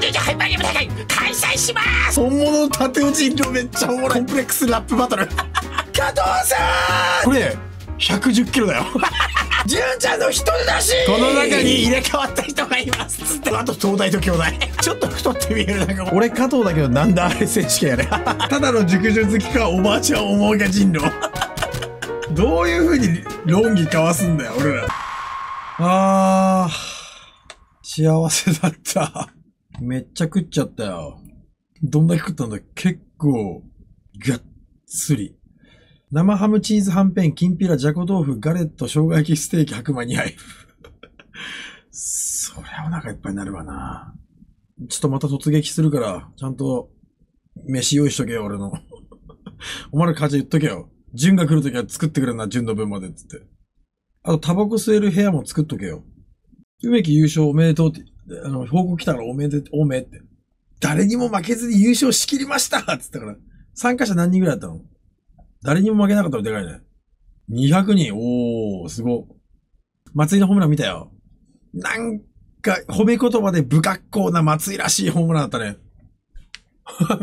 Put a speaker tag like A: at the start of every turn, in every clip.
A: 開催します本物の縦打ち量めっちゃおもろいコンプレックスラップバトル加藤さんこれ110キロだよ 純ちゃんの人だしこの中に入れ替わった人がいますつってあと東大と兄弟ちょっと太って見えるなんか俺加藤だけどなんだあれ選手権やね ただの熟女好きかおばあちゃん思うが人狼 どういうふうに論議交わすんだよ俺らあー幸せだっためっちゃ食っちゃったよ。どんだけ食ったんだ結構、がっつり。生ハムチーズはんぺん、きんぴら、じゃこ豆腐、ガレット、生姜焼きステーキ、白米2杯。そりゃお腹いっぱいになるわな。ちょっとまた突撃するから、ちゃんと、飯用意しとけよ、俺の。お前ら母ちゃん言っとけよ。純が来るときは作ってくれな、純の分まで、つって。あと、タバコ吸える部屋も作っとけよ。梅木優勝おめでとうって。あの、報告来たからおめで、おめって。誰にも負けずに優勝しきりました言ったから。参加者何人ぐらいだったの誰にも負けなかったのでかいね。200人。おー、すご。松井のホームラン見たよ。なんか、褒め言葉で不格好な松井らしいホームランだったね。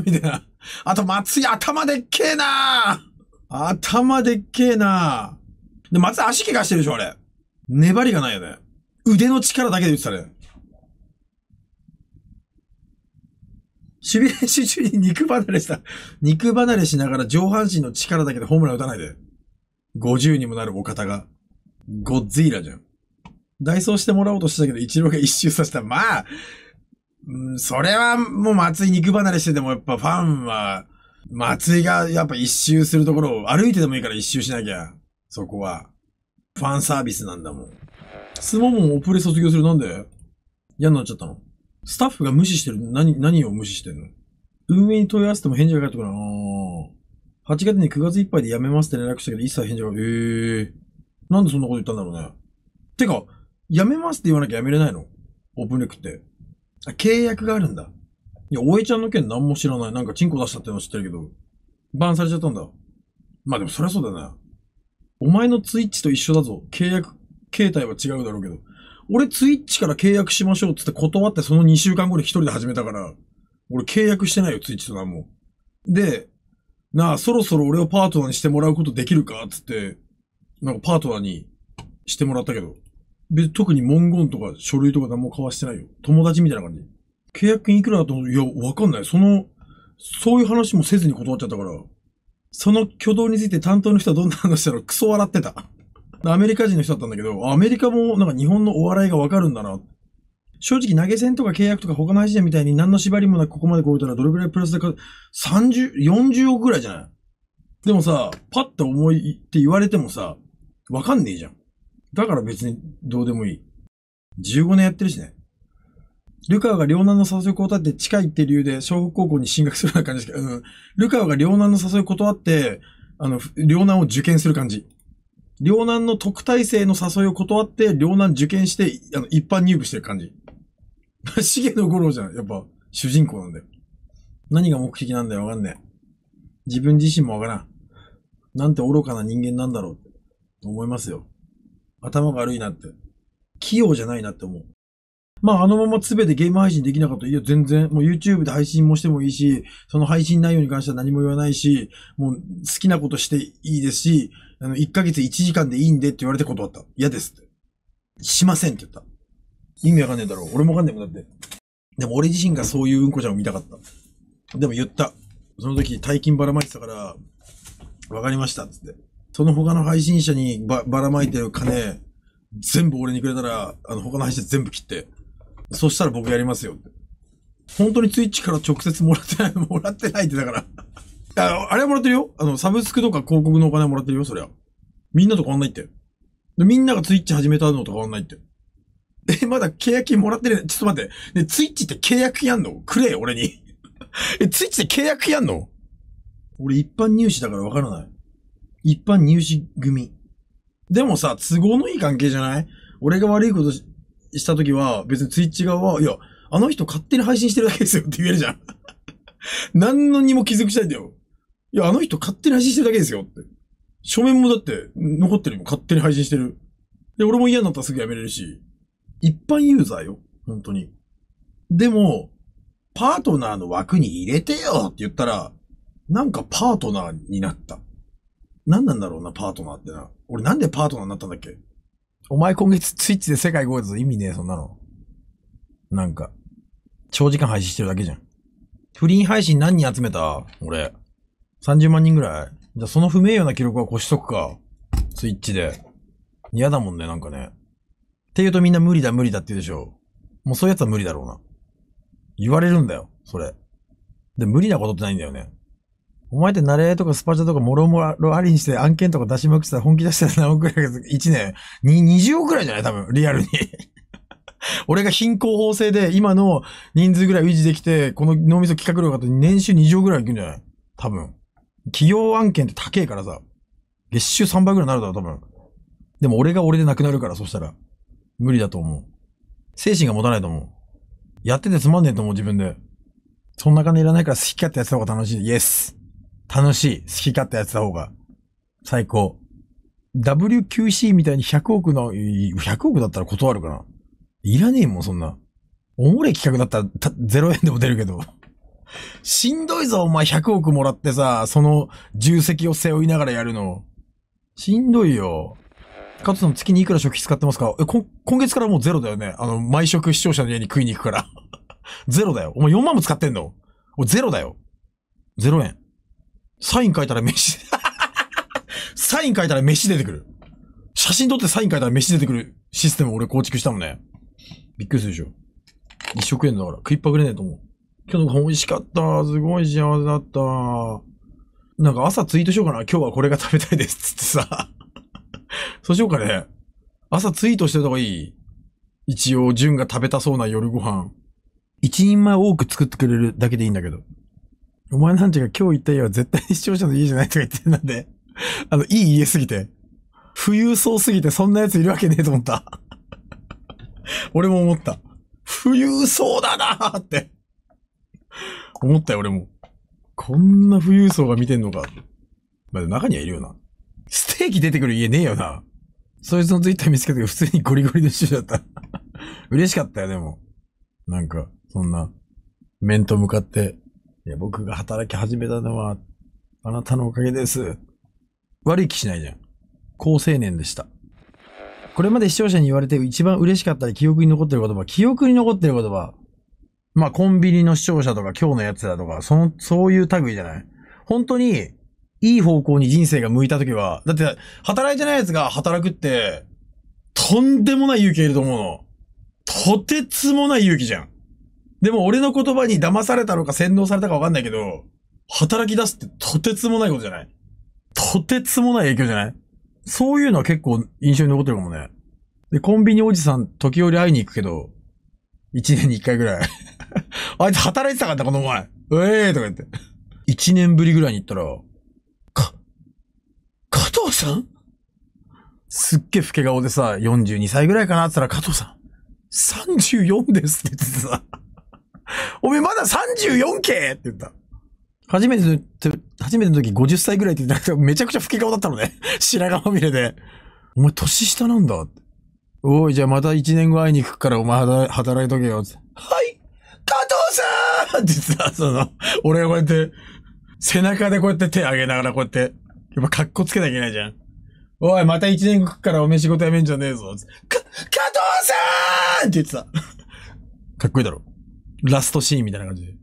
A: みたいな。あと、松井頭でっけえな頭でっけえなで、松井足怪我してるでしょ、あれ。粘りがないよね。腕の力だけで打ってたね。守備練習中に肉離れした。肉離れしながら上半身の力だけでホームラン打たないで。50にもなるお方が。ゴッズイラじゃん。ダイソーしてもらおうとしたけど、一郎が一周させた。まあ、うん、それはもう松井肉離れしててもやっぱファンは、松井がやっぱ一周するところを歩いてでもいいから一周しなきゃ。そこは。ファンサービスなんだもん。スモモもオプレ卒業するなんで嫌になっちゃったのスタッフが無視してる何、何を無視してるの運営に問い合わせても返事が返ってこない。あ8月に9月いっぱいで辞めますって連絡したけど、一切返事が、ええー。なんでそんなこと言ったんだろうね。てか、辞めますって言わなきゃ辞めれないのオープンレックって。あ、契約があるんだ。いや、おえちゃんの件何も知らない。なんかチンコ出したっての知ってるけど、バンされちゃったんだ。まあでもそりゃそうだな、お前のツイッチと一緒だぞ。契約形態は違うだろうけど。俺ツイッチから契約しましょうっつって断ってその2週間後に一人で始めたから、俺契約してないよ、ツイッチと何も。で、なあ、そろそろ俺をパートナーにしてもらうことできるかっつって、なんかパートナーにしてもらったけど、別に特に文言とか書類とか何も交わしてないよ。友達みたいな感じ。契約金いくらだと、いや、わかんない。その、そういう話もせずに断っちゃったから、その挙動について担当の人はどんな話したのクソ笑ってた。アメリカ人の人だったんだけど、アメリカもなんか日本のお笑いがわかるんだな。正直投げ銭とか契約とか他のアジアみたいに何の縛りもなくここまで来れたらどれくらいプラスでか、30、40億ぐらいじゃないでもさ、パッと思いって言われてもさ、わかんねえじゃん。だから別にどうでもいい。15年やってるしね。ルカワが両南の誘い断って近いって理由で小北高校に進学するような感じですけど、うん、ルカワが両南の誘い断って、あの、両南を受験する感じ。両南の特待生の誘いを断って、両南受験して、あの、一般入部してる感じ。げ の五郎じゃん。やっぱ、主人公なんだよ。何が目的なんだよ、わかんねえ。自分自身もわからん。なんて愚かな人間なんだろう思いますよ。頭が悪いなって。器用じゃないなって思う。まあ、あのまま全てゲーム配信できなかったら、いや、全然、もう YouTube で配信もしてもいいし、その配信内容に関しては何も言わないし、もう好きなことしていいですし、あの、1ヶ月1時間でいいんでって言われて断った。嫌ですって。しませんって言った。意味わかんねえだろ。俺もわかんねえもんだって。でも俺自身がそういううんこちゃんを見たかった。でも言った。その時大金ばらまいてたから、わかりました。つって。その他の配信者にばばらまいてる金、全部俺にくれたら、あの、他の配信者全部切って。そしたら僕やりますよ。本当にツイッチから直接もらってない、もらってないってだからあ。あれはもらってるよ。あの、サブスクとか広告のお金もらってるよ、そりゃ。みんなと変わんないって。みんながツイッチ始めたのと変わんないって。え、まだ契約金もらってる、ちょっと待って。ね、ツイッチって契約やんのくれ、俺に。え、ツイッチって契約やんの俺一般入試だからわからない。一般入試組。でもさ、都合のいい関係じゃない俺が悪いことし、した時は、別に Twitch 側は、いや、あの人勝手に配信してるだけですよって言えるじゃん。何のにも気づくしたいんだよ。いや、あの人勝手に配信してるだけですよって。書面もだって、残ってるも勝手に配信してる。で、俺も嫌になったらすぐやめれるし。一般ユーザーよ。本当に。でも、パートナーの枠に入れてよって言ったら、なんかパートナーになった。何なんだろうな、パートナーってな。俺なんでパートナーになったんだっけお前今月ツイッチで世界5月意味ねえ、そんなの。なんか、長時間配信してるだけじゃん。不倫配信何人集めた俺。30万人ぐらいじゃその不名誉な記録は越しとくか。ツイッチで。嫌だもんね、なんかね。って言うとみんな無理だ無理だって言うでしょ。もうそういうやつは無理だろうな。言われるんだよ、それ。で、無理なことってないんだよね。お前ってなれとかスパチャとかもろもろありにして案件とか出しまくってたら本気出したら何億くらいか、1年、に、20億くらいじゃない多分、リアルに 俺が貧困法制で今の人数ぐらい維持できて、この脳みそ企画量が年収20億ぐらいいくんじゃない多分。企業案件って高えからさ、月収3倍ぐらいになるだろ、多分。でも俺が俺でなくなるから、そしたら。無理だと思う。精神が持たないと思う。やっててつまんねえと思う、自分で。そんな金いらないから好き勝手やってた方が楽しい。イエス。楽しい、好き勝手やってた方が、最高。WQC みたいに100億の、100億だったら断るかな。いらねえもん、そんな。おもれ企画だったらた0円でも出るけど。しんどいぞ、お前100億もらってさ、その重責を背負いながらやるの。しんどいよ。加藤さん月にいくら食費使ってますかえ、こ、今月からもうゼロだよね。あの、毎食視聴者の家に食いに行くから。ゼロだよ。お前4万も使ってんのおゼロだよ。ゼロ円。サイン書いたら飯、サイン書いたら飯出てくる。写真撮ってサイン書いたら飯出てくるシステム俺構築したもんね。びっくりするでしょ。一食円だから食いっぱぐれねえと思う。今日のご飯美味しかった。すごい幸せだった。なんか朝ツイートしようかな。今日はこれが食べたいです。つってさ。そうしようかね。朝ツイートしてた方がいい。一応、純が食べたそうな夜ご飯。一人前多く作ってくれるだけでいいんだけど。お前なんちが今日言った家は絶対に視聴者の家じゃないとか言ってなんで、あの、いい家すぎて。富裕層すぎてそんな奴いるわけねえと思った。俺も思った。富裕層だなーって思ったよ、俺も。こんな富裕層が見てんのか。まあ、中にはいるよな。ステーキ出てくる家ねえよな。そいつのツイッター見つけたけど、普通にゴリゴリの人だった。嬉しかったよ、でも。なんか、そんな、面と向かってや、僕が働き始めたのは、あなたのおかげです。悪い気しないじゃん。好青年でした。これまで視聴者に言われて一番嬉しかったり記憶に残ってる言葉、記憶に残ってる言葉、まあコンビニの視聴者とか今日のやつだとか、その、そういう類じゃない。本当に、いい方向に人生が向いた時は、だって、働いてないやつが働くって、とんでもない勇気いると思うの。とてつもない勇気じゃん。でも俺の言葉に騙されたのか洗脳されたかわかんないけど、働き出すってとてつもないことじゃないとてつもない影響じゃないそういうのは結構印象に残ってるかもね。で、コンビニおじさん時折会いに行くけど、一年に一回ぐらい。あいつ働いてたかった、この前。ええー、とか言って。一年ぶりぐらいに行ったら、か、加藤さんすっげえ老け顔でさ、42歳ぐらいかなって言ったら、加藤さん、34ですって言ってさ。おめえまだ 34K! って言った。初めての、初めての時50歳ぐらいって言っくて、めちゃくちゃ老け顔だったのね。白髪まみれで。お前年下なんだって。おい、じゃあまた1年後会いに行くからお前働いとけよって。はい加藤さんって言ってた、その、俺がこうやって、背中でこうやって手上げながらこうやって、やっぱ格好つけなきゃいけないじゃん。おい、また1年後からおめえ仕事辞めんじゃねえぞ。か、加藤さんって言ってた。かっこいいだろ。ラストシーンみたいな感じで。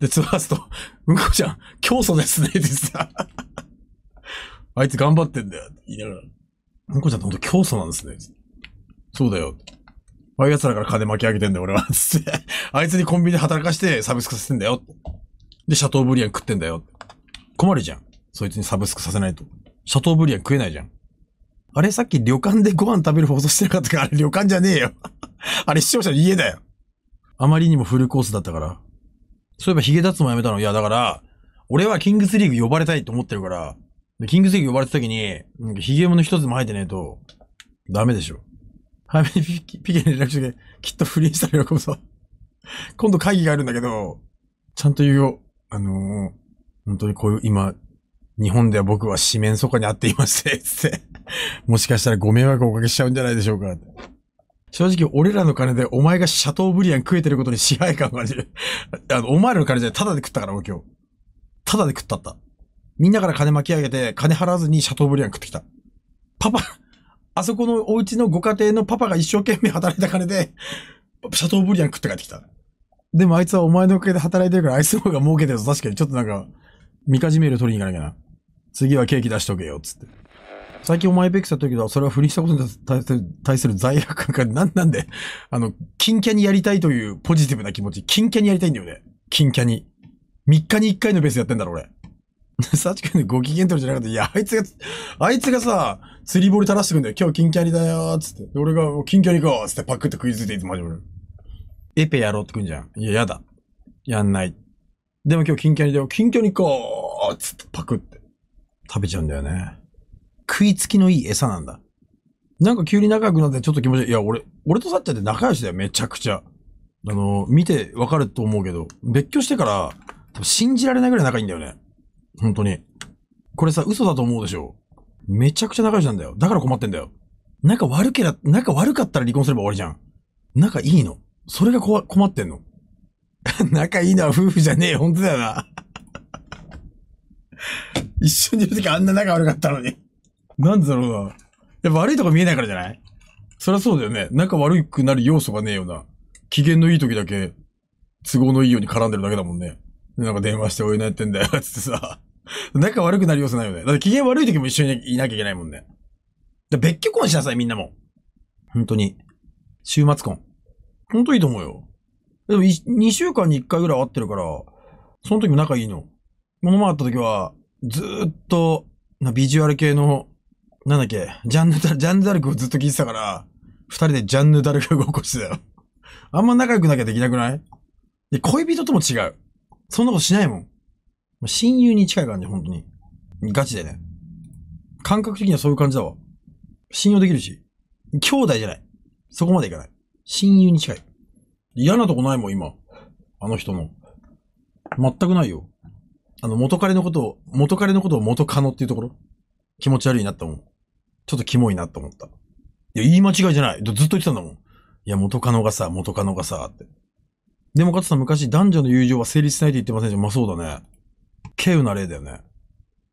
A: で、ツーーストうんこちゃん、教祖ですね、ってさ。あいつ頑張ってんだよ、って言いながら。うんこちゃんって本当教なんですね。そうだよ。ああいう奴らから金巻き上げてんだよ、俺は。つって。あいつにコンビニで働かしてサブスクさせてんだよ。で、シャトーブリアン食ってんだよ。困るじゃん。そいつにサブスクさせないと。シャトーブリアン食えないじゃん。あれさっき旅館でご飯食べる放送してなかったから、あれ旅館じゃねえよ。あれ視聴者の家だよ。あまりにもフルコースだったから。そういえばヒゲ脱毛やめたのいや、だから、俺はキングスリーグ呼ばれたいと思ってるから、キングスリーグ呼ばれた時に、なんかヒゲもの一つも生えてねえと、ダメでしょ。早めにピケに連絡しとけ。きっと不倫したら喜ぶそ。今度会議があるんだけど、ちゃんと言うよ。あのー、本当にこういう今、日本では僕は四面楚歌にあっていまして、つって。もしかしたらご迷惑をおかけしちゃうんじゃないでしょうか。正直、俺らの金でお前がシャトーブリアン食えてることに支配感が感る。あの、お前らの金じゃタダで食ったから俺今日。タダで食ったった。みんなから金巻き上げて、金払わずにシャトーブリアン食ってきた。パパ、あそこのお家のご家庭のパパが一生懸命働いた金で、シャトーブリアン食って帰ってきた。でもあいつはお前のおかげで働いてるから、あいつの方が儲けてるぞ。確かに、ちょっとなんか、みかじめる取りに行かなきゃな。次はケーキ出しとけよ、つって。最近お前べきさと言うけど、それは不倫したことに対する対する罪悪感が何なんで、あの、金キャにやりたいというポジティブな気持ち、金キャにやりたいんだよね。金キャに。3日に1回のベースやってんだろ、俺。サチ君でご機嫌取るじゃなくて、いや、あいつが、あいつがさ、釣り堀垂らしてくんだよ。今日金キャにだよーつって。俺が、金キャ行こう、つってパクって食いついていつも始める。エペやろうってくんじゃん。いや、やだ。やんない。でも今日金キャにだよ。金キャ行こう、つってパクって。食べちゃうんだよね。食いつきのいい餌なんだ。なんか急に仲良くなってちょっと気持ちいい。や、俺、俺とさっちゃんって仲良しだよ、めちゃくちゃ。あの、見てわかると思うけど、別居してから、多分信じられないぐらい仲いいんだよね。本当に。これさ、嘘だと思うでしょ。めちゃくちゃ仲良しなんだよ。だから困ってんだよ。仲悪けら、仲悪かったら離婚すれば終わりじゃん。仲いいの。それがこ困ってんの。仲いいのは夫婦じゃねえよ。本当だよな。一緒にいる時あんな仲悪かったのになんだろうな。やっぱ悪いとこ見えないからじゃないそりゃそうだよね。仲悪くなる要素がねえよな。機嫌のいい時だけ、都合のいいように絡んでるだけだもんね。なんか電話しておいなやってんだよ、つってさ。仲悪くなる要素ないよね。だって機嫌悪い時も一緒にいなきゃいけないもんね。で別居婚しなさい、みんなも。本当に。週末婚。本当いいと思うよ。でも、2週間に1回ぐらい会ってるから、その時も仲いいの。この会った時は、ずーっと、ビジュアル系のなんだっけ、ジャンヌダル、ジャンヌダルクをずっと聞いてたから、二人でジャンヌダルクをっこしてたよ。あんま仲良くなきゃできなくないで、恋人とも違う。そんなことしないもん。親友に近い感じ、本当に。ガチでね。感覚的にはそういう感じだわ。信用できるし。兄弟じゃない。そこまでいかない。親友に近い。嫌なとこないもん、今。あの人の。全くないよ。あの、元彼のことを、元彼のことを元カノっていうところ。気持ち悪いなって思う。ちょっとキモいなって思った。いや、言い間違いじゃない。ずっと言ってたんだもん。いや、元カノがさ、元カノがさ、って。でも、かつさん昔、男女の友情は成立しないと言ってませんじゃん。まあ、そうだね。稀有な例だよね。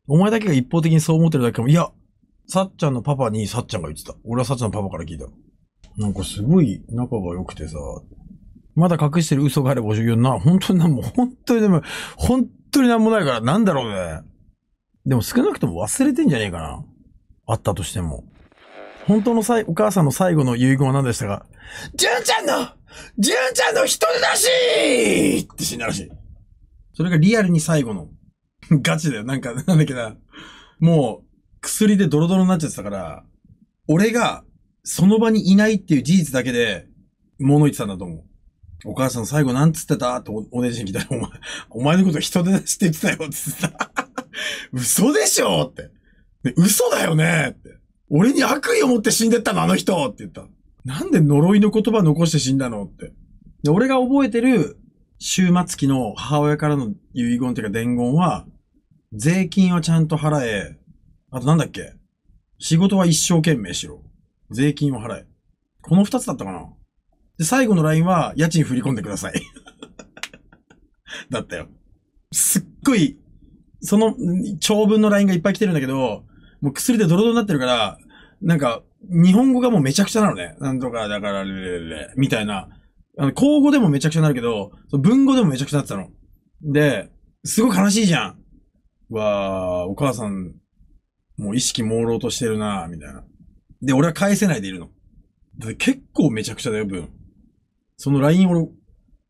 A: お前だけが一方的にそう思ってるだけかも。いや、さっちゃんのパパにさっちゃんが言ってた。俺はさっちゃんのパパから聞いた。なんかすごい仲が良くてさ、まだ隠してる嘘があれば教えな、本当になんも、本当にでも、本当になんもないから、なんだろうね。でも少なくとも忘れてんじゃねえかな。あったとしても。本当のさい、お母さんの最後の遺言は何でしたか純ちゃんの純ちゃんの人出しって死んだらしい。それがリアルに最後の。ガチだよ。なんか、なんだっけな。もう、薬でドロドロになっちゃってたから、俺が、その場にいないっていう事実だけで、物言ってたんだと思う。お母さん最後なんつってたってお姉ちゃん来たら、お前、お前のこと人出しって言ってたよって言ってた。嘘でしょって。嘘だよねって。俺に悪意を持って死んでったのあの人って言った。なんで呪いの言葉残して死んだのって。で、俺が覚えてる終末期の母親からの遺言っていうか伝言は、税金はちゃんと払え。あとなんだっけ仕事は一生懸命しろ。税金を払え。この二つだったかなで、最後のラインは、家賃振り込んでください だったよ。すっごいその長文の LINE がいっぱい来てるんだけど、もう薬でドロドロになってるから、なんか、日本語がもうめちゃくちゃなのね。なんとか、だから、レレレ、みたいな。あの、口語でもめちゃくちゃなるけど、文語でもめちゃくちゃなってたの。で、すごい悲しいじゃん。わー、お母さん、もう意識朦朧としてるなー、みたいな。で、俺は返せないでいるの。で結構めちゃくちゃだよ、文。その LINE 俺、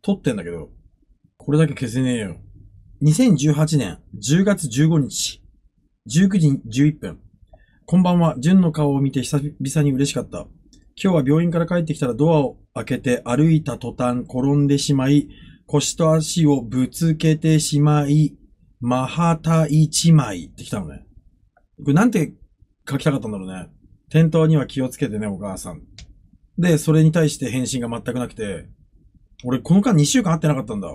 A: 撮ってんだけど、これだけ消せねえよ。2018年10月15日、19時11分。こんばんは、純の顔を見て久々に嬉しかった。今日は病院から帰ってきたらドアを開けて歩いた途端転んでしまい、腰と足をぶつけてしまい、マハタ一枚ってきたのね。これなんて書きたかったんだろうね。店頭には気をつけてね、お母さん。で、それに対して返信が全くなくて、俺この間2週間会ってなかったんだ。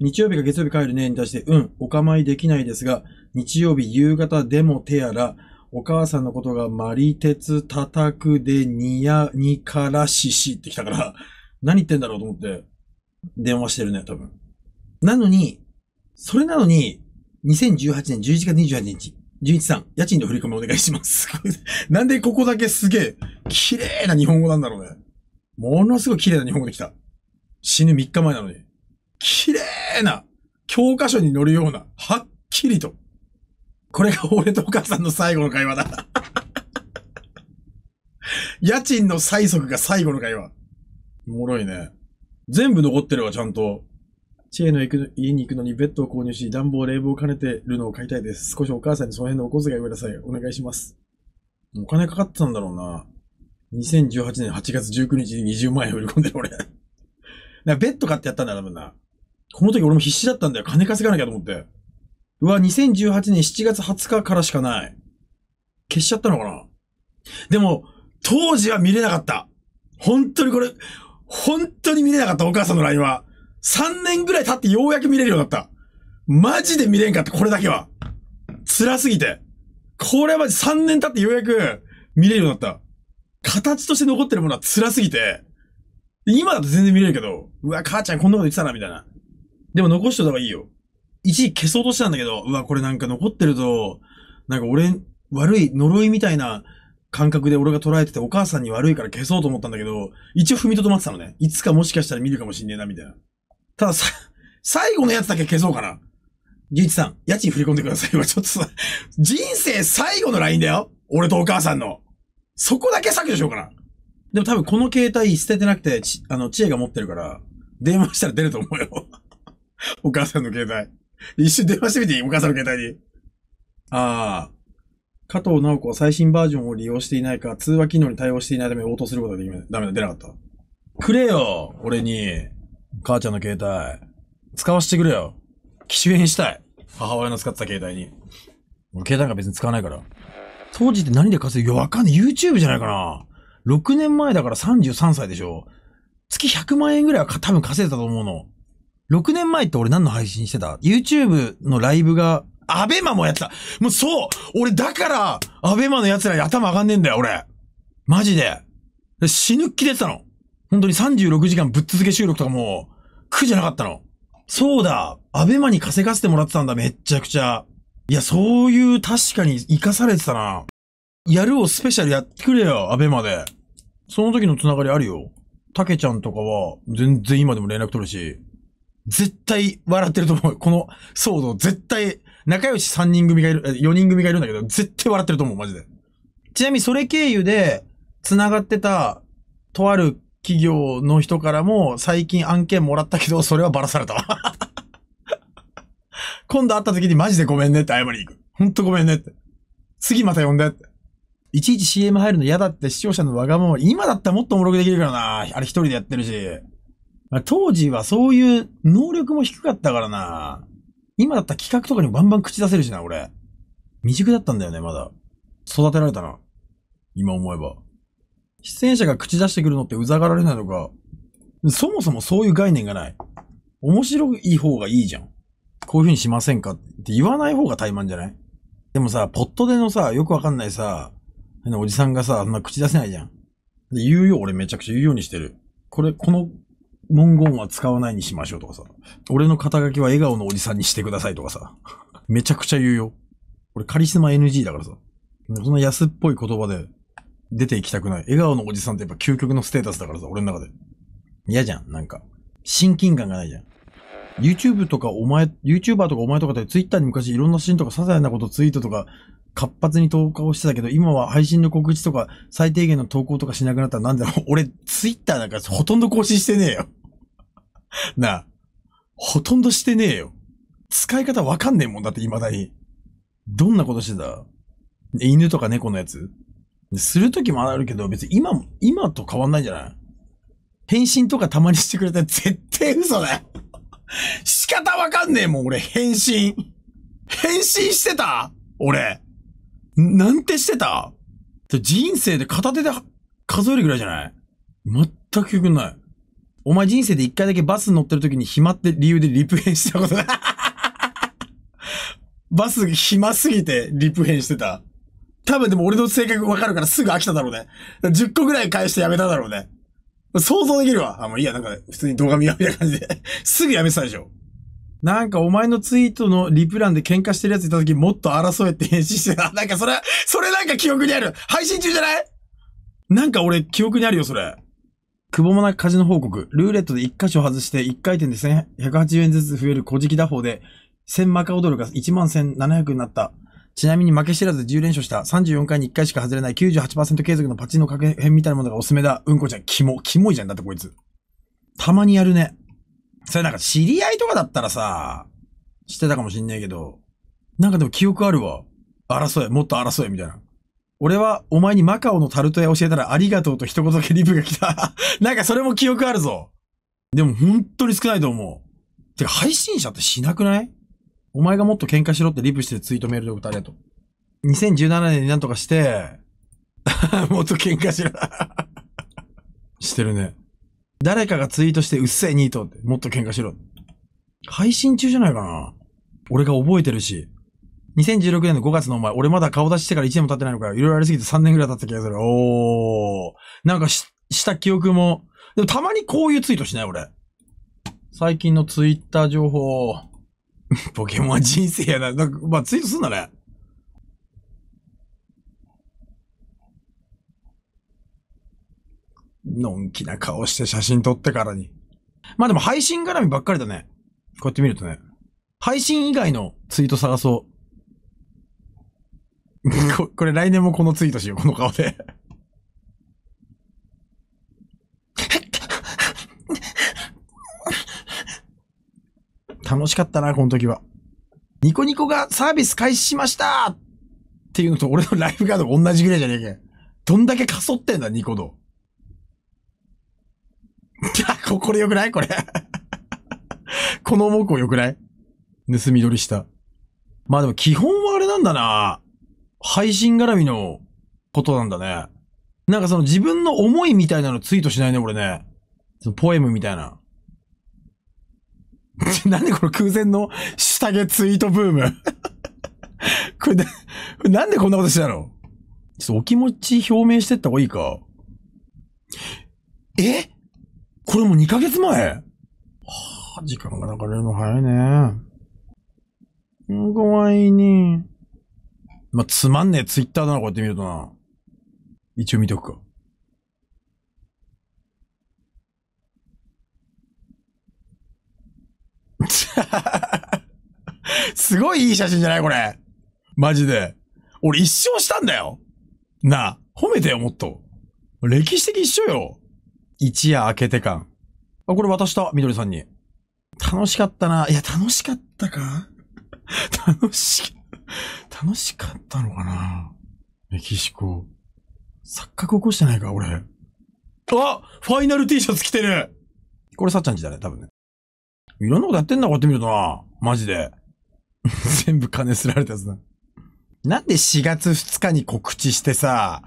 A: 日曜日か月曜日帰るねに対して、うん、お構いできないですが、日曜日夕方でも手やら、お母さんのことがマリ鉄叩くでにや、にからししってきたから、何言ってんだろうと思って、電話してるね、多分。なのに、それなのに、2018年11月28日、純一さん、家賃の振り込みお願いします。なんでここだけすげえ、綺麗な日本語なんだろうね。ものすごい綺麗な日本語できた。死ぬ3日前なのに。綺麗な、教科書に載るような、はっきりと。これが俺とお母さんの最後の会話だ 家賃の催促が最後の会話。おもろいね。全部残ってるわ、ちゃんと。知恵の行く家に行くのにベッドを購入し、暖房、冷房を兼ねてるのを買いたいです。少しお母さんにその辺のお小遣いをください。お願いします。お金かかってたんだろうな。2018年8月19日に20万円振り込んでる俺。な、ベッド買ってやったんだ、多分な。この時俺も必死だったんだよ。金稼がなきゃと思って。うわ、2018年7月20日からしかない。消しちゃったのかなでも、当時は見れなかった。本当にこれ、本当に見れなかった、お母さんの LINE は。3年ぐらい経ってようやく見れるようになった。マジで見れんかった、これだけは。辛すぎて。これは3年経ってようやく見れるようになった。形として残ってるものは辛すぎて。今だと全然見れるけど、うわ、母ちゃんこんなこと言ってたな、みたいな。でも残しといた方がいいよ。一時消そうとしたんだけど、うわ、これなんか残ってると、なんか俺、悪い呪いみたいな感覚で俺が捉えててお母さんに悪いから消そうと思ったんだけど、一応踏みとどまってたのね。いつかもしかしたら見るかもしんねえな、みたいな。たださ、最後のやつだけ消そうかな。隆一さん、家賃振り込んでください。今ちょっとさ、人生最後のラインだよ俺とお母さんの。そこだけ削除しようかな。でも多分この携帯捨ててなくて、ち、あの、知恵が持ってるから、電話したら出ると思うよ。お母さんの携帯。一瞬電話してみていいお母さんの携帯に。ああ。加藤直子は最新バージョンを利用していないか、通話機能に対応していないため応答することができない。ダメだ、出なかった。くれよ俺に、母ちゃんの携帯。使わせてくれよ。機種変したい。母親の使ってた携帯に。俺携帯が別に使わないから。当時って何で稼ぐいや、わかんない。YouTube じゃないかな。6年前だから33歳でしょ。月100万円ぐらいは多分稼いでたと思うの。6年前って俺何の配信してた ?YouTube のライブが、アベマもやってた。もうそう俺だから、アベマの奴らに頭上がんねえんだよ、俺。マジで。死ぬ気出てたの。本当に36時間ぶっ続け収録とかもう、苦じゃなかったの。そうだアベマに稼がせてもらってたんだ、めっちゃくちゃ。いや、そういう確かに活かされてたな。やるをスペシャルやってくれよ、アベマで。その時のつながりあるよ。たけちゃんとかは、全然今でも連絡取るし。絶対笑ってると思う。この騒動、絶対、仲良し3人組がいる、4人組がいるんだけど、絶対笑ってると思う、マジで。ちなみにそれ経由で、繋がってた、とある企業の人からも、最近案件もらったけど、それはバラされたわ。今度会った時にマジでごめんねって謝りに行く。ほんとごめんねって。次また呼んでって。いちいち CM 入るの嫌だって視聴者のわがまま、今だったらもっとおもろくできるからな。あれ一人でやってるし。まあ、当時はそういう能力も低かったからな。今だったら企画とかにバンバン口出せるしな、俺。未熟だったんだよね、まだ。育てられたな。今思えば。出演者が口出してくるのってうざがられないのか。そもそもそういう概念がない。面白い方がいいじゃん。こういう風にしませんかって言わない方が怠慢じゃないでもさ、ポットでのさ、よくわかんないさ、おじさんがさ、あんな口出せないじゃん。で、言うよ、俺めちゃくちゃ言うようにしてる。これ、この文言は使わないにしましょうとかさ。俺の肩書きは笑顔のおじさんにしてくださいとかさ。めちゃくちゃ言うよ。俺カリスマ NG だからさ。そんな安っぽい言葉で出ていきたくない。笑顔のおじさんってやっぱ究極のステータスだからさ、俺の中で。嫌じゃん、なんか。親近感がないじゃん。YouTube とかお前、YouTuber とかお前とかって Twitter に昔いろんなシーンとか些細なことツイートとか活発に投稿してたけど、今は配信の告知とか、最低限の投稿とかしなくなったらなんだろう。俺、ツイッターなんかほとんど更新してねえよ。なあ。ほとんどしてねえよ。使い方わかんねえもんだって未だに。どんなことしてた犬とか猫のやつするときもあるけど、別に今も、今と変わんないんじゃない返信とかたまにしてくれたら絶対嘘だよ。仕方わかんねえもん、俺、返信。返信してた俺。なんてしてた人生で片手で数えるぐらいじゃない全く記憶ない。お前人生で一回だけバス乗ってる時に暇って理由でリプ編したことない。バス暇すぎてリプ編してた。多分でも俺の性格わかるからすぐ飽きただろうね。10個ぐらい返してやめただろうね。想像できるわ。あ、もういいや、なんか普通に動画見ようみたいな感じで すぐやめてたでしょ。なんかお前のツイートのリプランで喧嘩してるやついた時もっと争えって返信してた。なんかそれ、それなんか記憶にある配信中じゃないなんか俺記憶にあるよ、それ。くぼもなくカジノ報告。ルーレットで1箇所外して1回転で1180円ずつ増える小じき打法で、1000マカオドルが11700になった。ちなみに負け知らず10連勝した34回に1回しか外れない98%継続のパチンの確変みたいなものがおすすめだ。うんこちゃん、キモ。キモいじゃんだってこいつ。たまにやるね。それなんか知り合いとかだったらさ、知ってたかもしんないけど、なんかでも記憶あるわ。争え、もっと争え、みたいな。俺はお前にマカオのタルト屋教えたらありがとうと一言だけリプが来た。なんかそれも記憶あるぞ。でも本当に少ないと思う。てか配信者ってしなくないお前がもっと喧嘩しろってリプしてツイートメールで送ったと2017年になんとかして、もっと喧嘩しろ してるね。誰かがツイートして、うっせえニートって、もっと喧嘩しろ。配信中じゃないかな俺が覚えてるし。2016年の5月のお前、俺まだ顔出してから1年も経ってないのかよ。いろいろありすぎて3年ぐらい経った気がする。おー。なんかし、した記憶も。でもたまにこういうツイートしない俺。最近のツイッター情報。ポケモンは人生やな。なんか、まあ、ツイートすんだね。のんきな顔して写真撮ってからに。まあでも配信絡みばっかりだね。こうやって見るとね。配信以外のツイート探そう。ここれ来年もこのツイートしよう、この顔で楽しかったな、この時は。ニコニコがサービス開始しましたっていうのと俺のライブカードが同じぐらいじゃねえけど。どんだけかそってんだ、ニコ動。こ、これ良くないこれ この文句良くない盗み撮りした。まあでも基本はあれなんだな。配信絡みのことなんだね。なんかその自分の思いみたいなのツイートしないね、俺ね。そのポエムみたいな。なんでこれ空前の下着ツイートブームこれでなんでこんなことしたのちょっとお気持ち表明してった方がいいか。えこれも2ヶ月前はぁ、時間が流れるの早いね。怖いね。まあ、つまんねえツイッターだな、こうやって見るとな。一応見とくか。すごいいい写真じゃないこれ。マジで。俺一生したんだよ。なあ、褒めてよ、もっと。歴史的一緒よ。一夜明けて感。あ、これ渡した、みどりさんに。楽しかったな。いや、楽しかったか 楽し、楽しかったのかなメキシコ。錯覚起こしてないか、俺。あファイナル T シャツ着てるこれさっちゃんちだね、多分ね。いろんなことやってんだ、こうやって見るとな。マジで。全部金すられたやつな。なんで4月2日に告知してさ、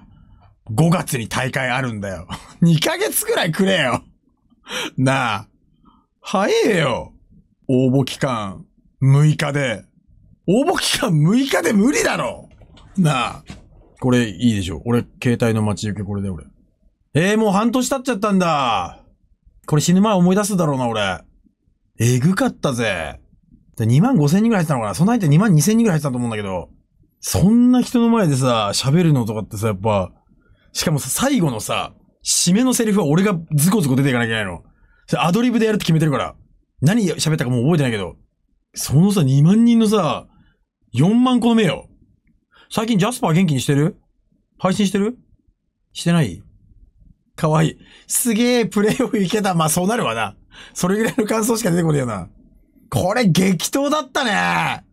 A: 5月に大会あるんだよ。2 ヶ月くらいくれよ。なあ。早えよ。応募期間6日で。応募期間6日で無理だろなあ。これいいでしょ。俺、携帯の待ち受けこれで俺。ええー、もう半年経っちゃったんだ。これ死ぬ前思い出すだろうな、俺。えぐかったぜ。で、2万5千人ぐらい入ってたのかなその相手2万2千人ぐらい入ってたと思うんだけど。そんな人の前でさ、喋るのとかってさ、やっぱ、しかもさ、最後のさ、締めのセリフは俺がズコズコ出ていかなきゃいけないの。それアドリブでやるって決めてるから。何喋ったかもう覚えてないけど。そのさ、2万人のさ、4万個の目よ。最近ジャスパー元気にしてる配信してるしてないかわいい。すげえ、プレイオフいけた。まあ、そうなるわな。それぐらいの感想しか出てこねえよな。これ激闘だったね。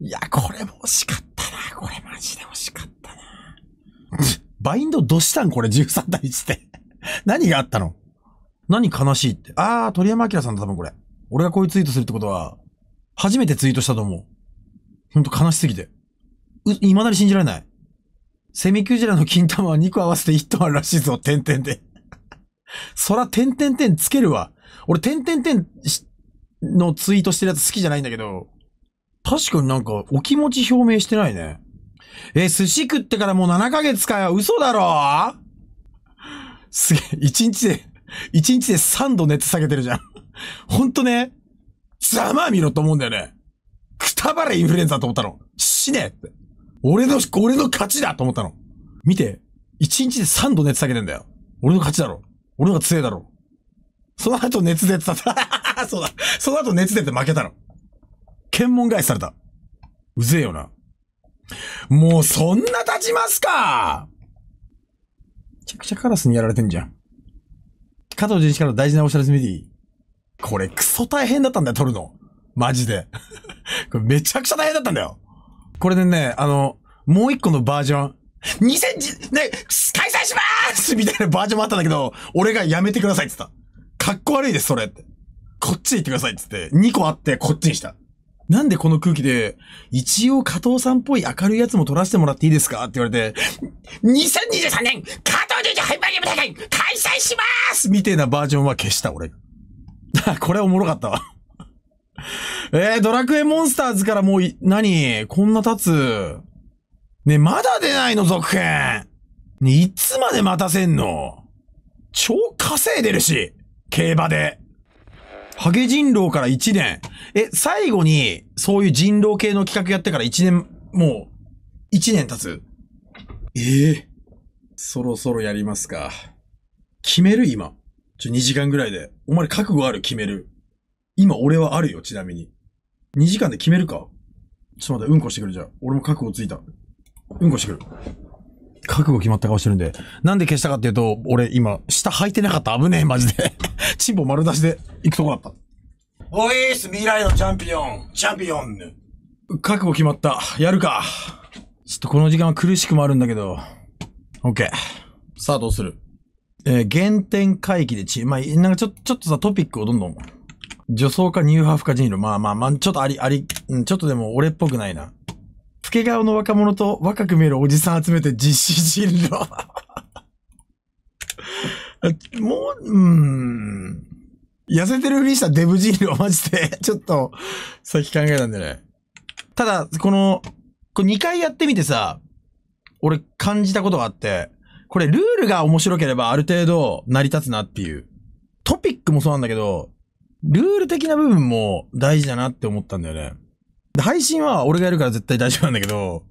A: いや、これも惜しかったな。これマジで惜しかったな。バインドどしたんこれ13対1って 何があったの何悲しいって。あー、鳥山明さんだ多分これ。俺がこういうツイートするってことは、初めてツイートしたと思う。ほんと悲しすぎて。う、未だに信じられない。セミクジラの金玉は2個合わせて1トンあるらしいぞ、点々で。そら、点々点つけるわ。俺、点々点のツイートしてるやつ好きじゃないんだけど、確かになんか、お気持ち表明してないね。え寿司食ってからもう7ヶ月かよ。嘘だろすげえ、1日で、1日で3度熱下げてるじゃん。ほんとね、ざまあ見ろと思うんだよね。くたばれインフルエンザと思ったの。死ねって。俺の、俺の勝ちだと思ったの。見て、1日で3度熱下げてんだよ。俺の勝ちだろ。俺のが強いだろ。その後熱出てた。そうだ。その後熱出て負けたの。検問返しされた。うぜえよな。もうそんな経ちますかめちゃくちゃカラスにやられてんじゃん。加藤純一から大事なおしゃれスメディ。これクソ大変だったんだよ、撮るの。マジで。これめちゃくちゃ大変だったんだよ。これでね、あの、もう一個のバージョン。2010、ね、開催しますみたいなバージョンもあったんだけど、俺がやめてくださいって言った。かっこ悪いです、それって。こっち行ってくださいって言って、2個あってこっちにした。なんでこの空気で、一応加藤さんっぽい明るいやつも撮らせてもらっていいですかって言われて、2023年、加藤純次ハイパーゲーム大会、開催しますみたいなバージョンは消した、俺。これおもろかったわ えー、ドラクエモンスターズからもう、何こんな経つ。ね、まだ出ないの、続編。ね、いつまで待たせんの超稼いでるし、競馬で。ハゲ人狼から1年。え、最後に、そういう人狼系の企画やってから1年、もう、1年経つ。ええー、そろそろやりますか。決める今。ちょ、2時間ぐらいで。お前覚悟ある決める。今俺はあるよ、ちなみに。2時間で決めるかちょっと待って、うんこしてくるじゃあ。俺も覚悟ついた。うんこしてくる。覚悟決まった顔してるんで。なんで消したかっていうと、俺今、下履いてなかった。危ねえ、マジで。チンポ丸出しで行くとこだった。おいーす、未来のチャンピオン。チャンピオン覚悟決まった。やるか。ちょっとこの時間は苦しくもあるんだけど。オッケー。さあどうするえー、原点回帰でチーム。まあ、なんかちょ、ちょっとさ、トピックをどんどん。女装かニューハーフかジンロ。まあまあまあ、ちょっとあり、あり、うん、ちょっとでも俺っぽくないな。付け顔の若者と若く見えるおじさん集めて実施人狼。もう、うん。痩せてるふりしたデブジールをマジで、ちょっと、さっき考えたんでね。ただ、この、これ2回やってみてさ、俺感じたことがあって、これルールが面白ければある程度成り立つなっていう。トピックもそうなんだけど、ルール的な部分も大事だなって思ったんだよね。配信は俺がやるから絶対大丈夫なんだけど、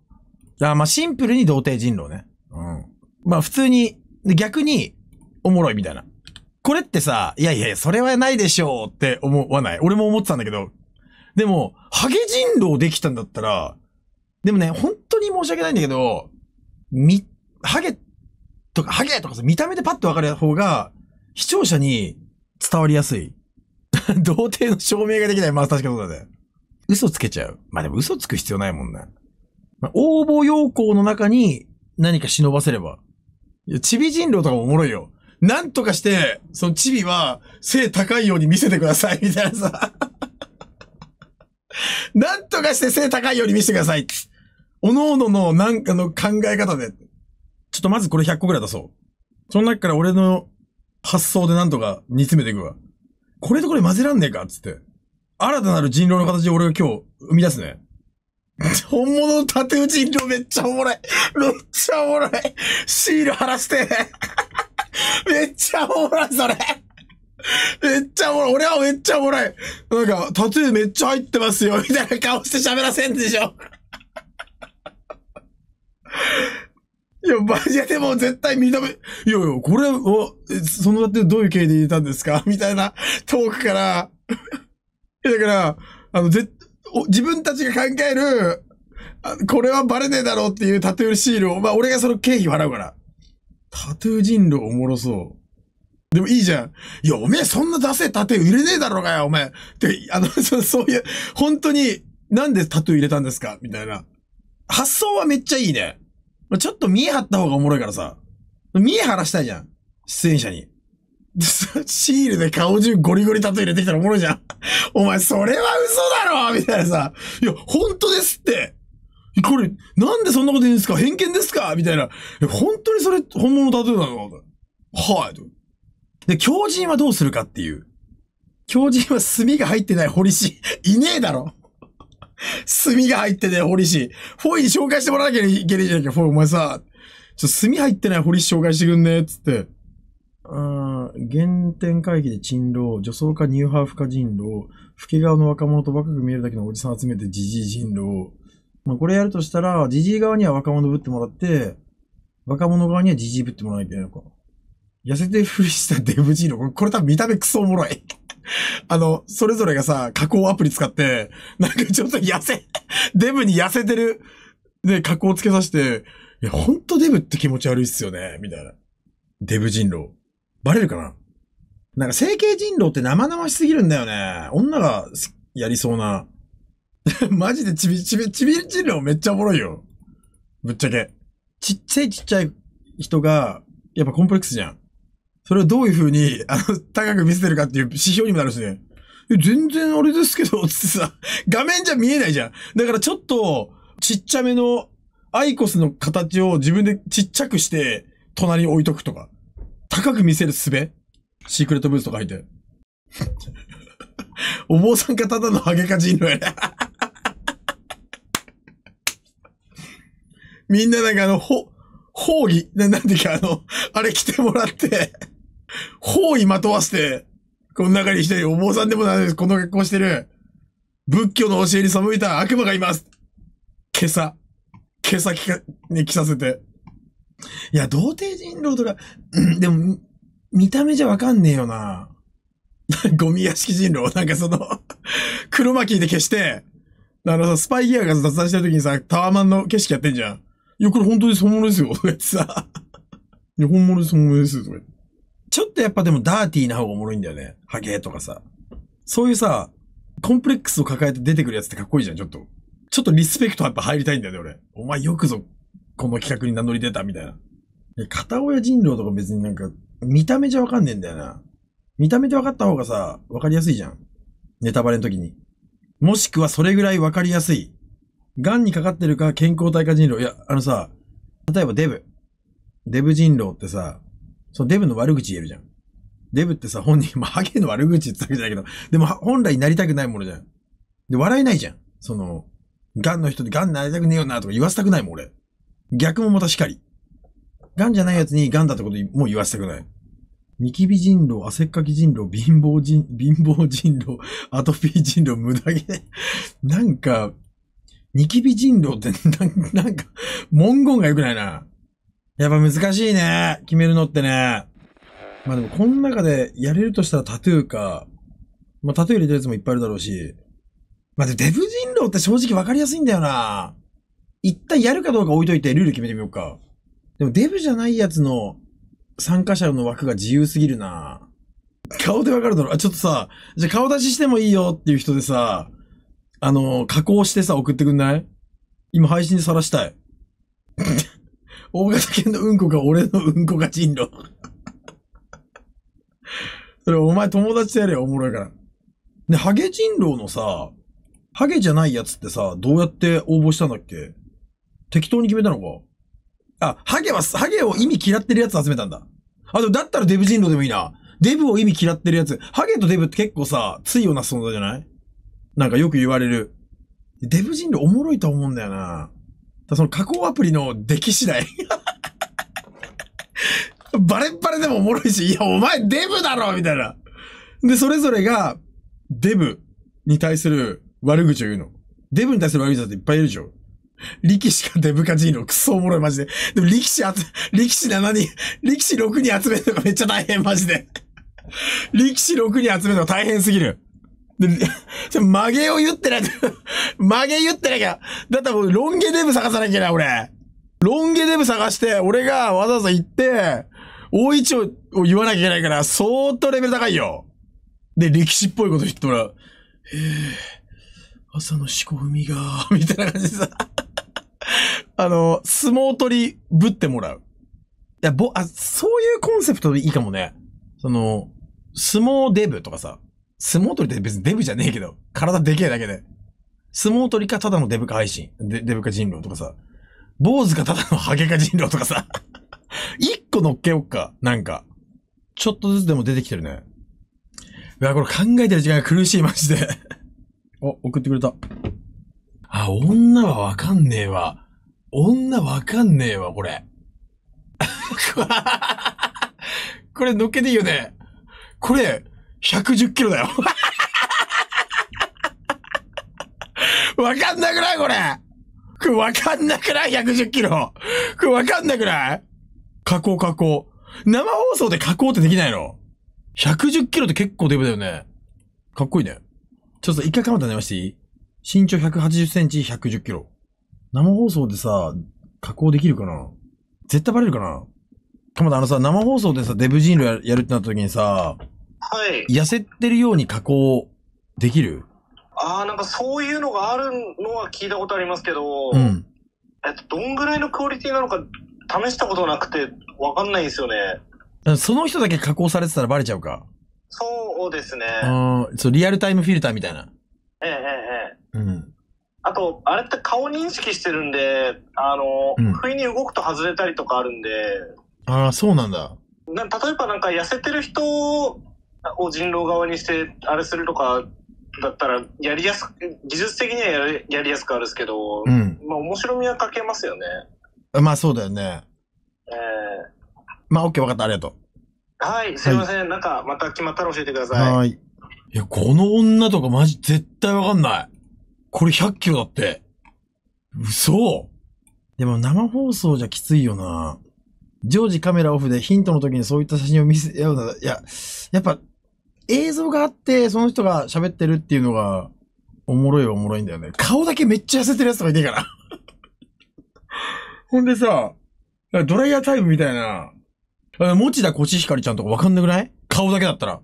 A: まあシンプルに童貞人狼ね。うん。まあ普通に、逆に、おもろいみたいな。これってさ、いやいやそれはないでしょうって思わない。俺も思ってたんだけど。でも、ハゲ人狼できたんだったら、でもね、本当に申し訳ないんだけど、み、ハゲとか、ハゲとかさ、見た目でパッとわかる方が、視聴者に伝わりやすい。童貞の証明ができない。まあ確かそうだね。嘘つけちゃう。まあでも嘘つく必要ないもんね。まあ、応募要項の中に何か忍ばせれば。いや、チビ人狼とかもおもろいよ。なんとかして、そのチビは背高いように見せてください、みたいなさ。なんとかして背高いように見せてください。おのおののなんかの考え方で。ちょっとまずこれ100個ぐらい出そう。その中から俺の発想でなんとか煮詰めていくわ。これとこれ混ぜらんねえかつって。新たなる人狼の形を俺が今日生み出すね。本物の縦打ち人狼めっちゃおもろい。めっちゃおもろい。シール貼らして。めっちゃおもろい、それ。めっちゃおもろい。俺はめっちゃおもろい。なんか、タトゥーめっちゃ入ってますよ、みたいな顔して喋らせんでしょ。いや、マジでも絶対認め、いやいや、これを、そのだってどういう経緯でいたんですか みたいなトークから、だから、あの、ぜ、自分たちが考える、これはバレねえだろうっていうタトゥーシールを、まあ、俺がその経費払うから。タトゥー人狼おもろそう。でもいいじゃん。いや、おめえそんな出せタトゥー入れねえだろうがよ、お前。って、あ の、そういう、本当に、なんでタトゥー入れたんですかみたいな。発想はめっちゃいいね。ちょっと見え張った方がおもろいからさ。見え張らしたいじゃん。出演者に。シールで顔中ゴリゴリタトゥー入れてきたらおもろいじゃん。お前それは嘘だろみたいなさ。いや、本当ですって。これ、なんでそんなこと言うんですか偏見ですかみたいな。え、本当にそれ、本物タトゥーなのはい。で、狂人はどうするかっていう。狂人は炭が入ってない堀市。いねえだろ炭が入ってない堀市。フォイに紹介してもらわなきゃいけないじゃんか、フォイお前さ。ちょ、炭入ってない堀市紹介してくんねつって。あ原点回帰で沈老、女装家ニューハーフ化人老、老け顔の若者と若く見えるだけのおじさん集めてじじい人老。まあ、これやるとしたら、じじい側には若者ぶってもらって、若者側にはじじいぶってもらわなきゃいけないのか。痩せてるふりしたデブジーロ。これ多分見た目クソおもろい。あの、それぞれがさ、加工アプリ使って、なんかちょっと痩せ、デブに痩せてる、で、加工つけさせて、いや、ほんとデブって気持ち悪いっすよね、みたいな。デブ人狼。バレるかななんか整形人狼って生々しすぎるんだよね。女がやりそうな マジでちび、ちび、ちび治療めっちゃおもろいよ。ぶっちゃけ。ちっちゃいちっちゃい人が、やっぱコンプレックスじゃん。それをどういう風に、あの、高く見せてるかっていう指標にもなるしね。全然あれですけど、つってさ、画面じゃ見えないじゃん。だからちょっと、ちっちゃめの、アイコスの形を自分でちっちゃくして、隣に置いとくとか。高く見せる術シークレットブーツとか入って。お坊さんかただのハゲカジーのやな。みんななんかあの、ほ、法義、な、なんていうかあの、あれ来てもらって、方位まとわせて、この中に一人、お坊さんでもないです。この格好してる。仏教の教えに背いた悪魔がいます。今朝、今朝着か、ね、来させて。いや、童貞人狼とか、うん、でも、見た目じゃわかんねえよな。ゴミ屋敷人狼なんかその黒巻で消して、あのさ、スパイギアが雑談した時にさ、タワマンの景色やってんじゃん。いや、これ本当にす、本物ですよ、俺ってさ。いや、本物です、本物です、とかちょっとやっぱでもダーティーな方がおもろいんだよね。ハゲとかさ。そういうさ、コンプレックスを抱えて出てくるやつってかっこいいじゃん、ちょっと。ちょっとリスペクトやっぱ入りたいんだよね、俺。お前よくぞ、この企画に名乗り出た、みたいな。いや、片親人狼とか別になんか、見た目じゃわかんねえんだよな。見た目で分かった方がさ、わかりやすいじゃん。ネタバレの時に。もしくはそれぐらいわかりやすい。癌にかかってるか健康体か人狼。いや、あのさ、例えばデブ。デブ人狼ってさ、そのデブの悪口言えるじゃん。デブってさ、本人、まあ、ハゲの悪口言ってたわけじゃないけど、でも本来なりたくないものじゃん。で、笑えないじゃん。その、癌の人で癌になりたくねえよなとか言わせたくないもん、俺。逆もまたしかり。癌じゃないやつに癌だってこともう言わせたくない。ニキビ人狼、汗っかき人狼、貧乏人、貧乏人狼、アトピー人狼、無駄毛。なんか、ニキビ人狼ってな、なんか、文言が良くないな。やっぱ難しいね。決めるのってね。まあでも、この中でやれるとしたらタトゥーか。まあタトゥー入れてるやつもいっぱいあるだろうし。まあでも、デブ人狼って正直わかりやすいんだよな。一旦やるかどうか置いといてルール決めてみようか。でも、デブじゃないやつの参加者の枠が自由すぎるな。顔でわかるだろ。あ、ちょっとさ、じゃあ顔出ししてもいいよっていう人でさ、あの、加工してさ、送ってくんない今配信さらしたい。大型犬のうんこが俺のうんこが人狼 それお前友達とやれよ、おもろいから。ね、ハゲ人狼のさ、ハゲじゃないやつってさ、どうやって応募したんだっけ適当に決めたのかあ、ハゲは、ハゲを意味嫌ってるやつ集めたんだ。あ、でもだったらデブ人狼でもいいな。デブを意味嫌ってるやつ。ハゲとデブって結構さ、ついような存在じゃないなんかよく言われる。デブ人類おもろいと思うんだよな。だその加工アプリの出来次第 バレッバレでもおもろいし、いや、お前デブだろみたいな。で、それぞれが、デブに対する悪口を言うの。デブに対する悪口だっていっぱいいるでしょ。力士かデブか人のクソおもろいマジで。でも力士集、力士7人、力士6人集めるのがめっちゃ大変マジで。力士6人集めるのが大変すぎる。曲げを言ってないと、曲げ言ってなきゃ。だったら僕ロン毛デブ探さなきゃな俺。ロン毛デブ探して、俺がわざわざ行って、大一をを言わなきゃいけないから、相当レベル高いよ。で、歴史っぽいこと言ってもらう。えー、朝の四股踏みが、みたいな感じでさ。あの、相撲取りぶってもらう。いや、ぼ、あ、そういうコンセプトでいいかもね。その、相撲デブとかさ。相撲取りって別にデブじゃねえけど、体でけえだけで。相撲取りかただのデブか配信。デデブか人狼とかさ。坊主かただのハゲか人狼とかさ。一個乗っけよっか。なんか。ちょっとずつでも出てきてるね。うわ、これ考えてる時間が苦しい、マジで。お、送ってくれた。あ、女はわかんねえわ。女わかんねえわ、これ。これ、乗っけていいよね。これ、110キロだよ。わかんなくないこれ。これわかんなくない ?110 キロ。これわかんなくない加工加工。生放送で加工ってできないの ?110 キロって結構デブだよね。かっこいいね。ちょっと一回カメラ寝ましていい身長180センチ110キロ。生放送でさ、加工できるかな絶対バレるかなかまだあのさ、生放送でさ、デブジー類やるってなった時にさ、はい。痩せてるように加工できるああ、なんかそういうのがあるのは聞いたことありますけど、うん。えっと、どんぐらいのクオリティなのか試したことなくて、わかんないんですよね。その人だけ加工されてたらバレちゃうか。そうですね。うん。そう、リアルタイムフィルターみたいな。ええええ。うん。あと、あれって顔認識してるんで、あの、うん、不意に動くと外れたりとかあるんで。ああ、そうなんだ。な例えばなんか痩せてる人を人狼側にしてあれするとかだったらやりやすく技術的にはやりやりやすくあるんですけど、うん、まあ面白みは欠けますよねまあそうだよねええー、まあ OK 分かったありがとうはいすいません、はい、なんかまた決まったら教えてくださいはいいやこの女とかマジ絶対わかんないこれ100キロだって嘘でも生放送じゃきついよな常時カメラオフでヒントの時にそういった写真を見せ、いや、やっぱ、映像があって、その人が喋ってるっていうのが、おもろいはおもろいんだよね。顔だけめっちゃ痩せてるやつとかいねえから。ほんでさ、ドライヤータイムみたいな、持田コシヒカリちゃんとかわかんなくない顔だけだったら。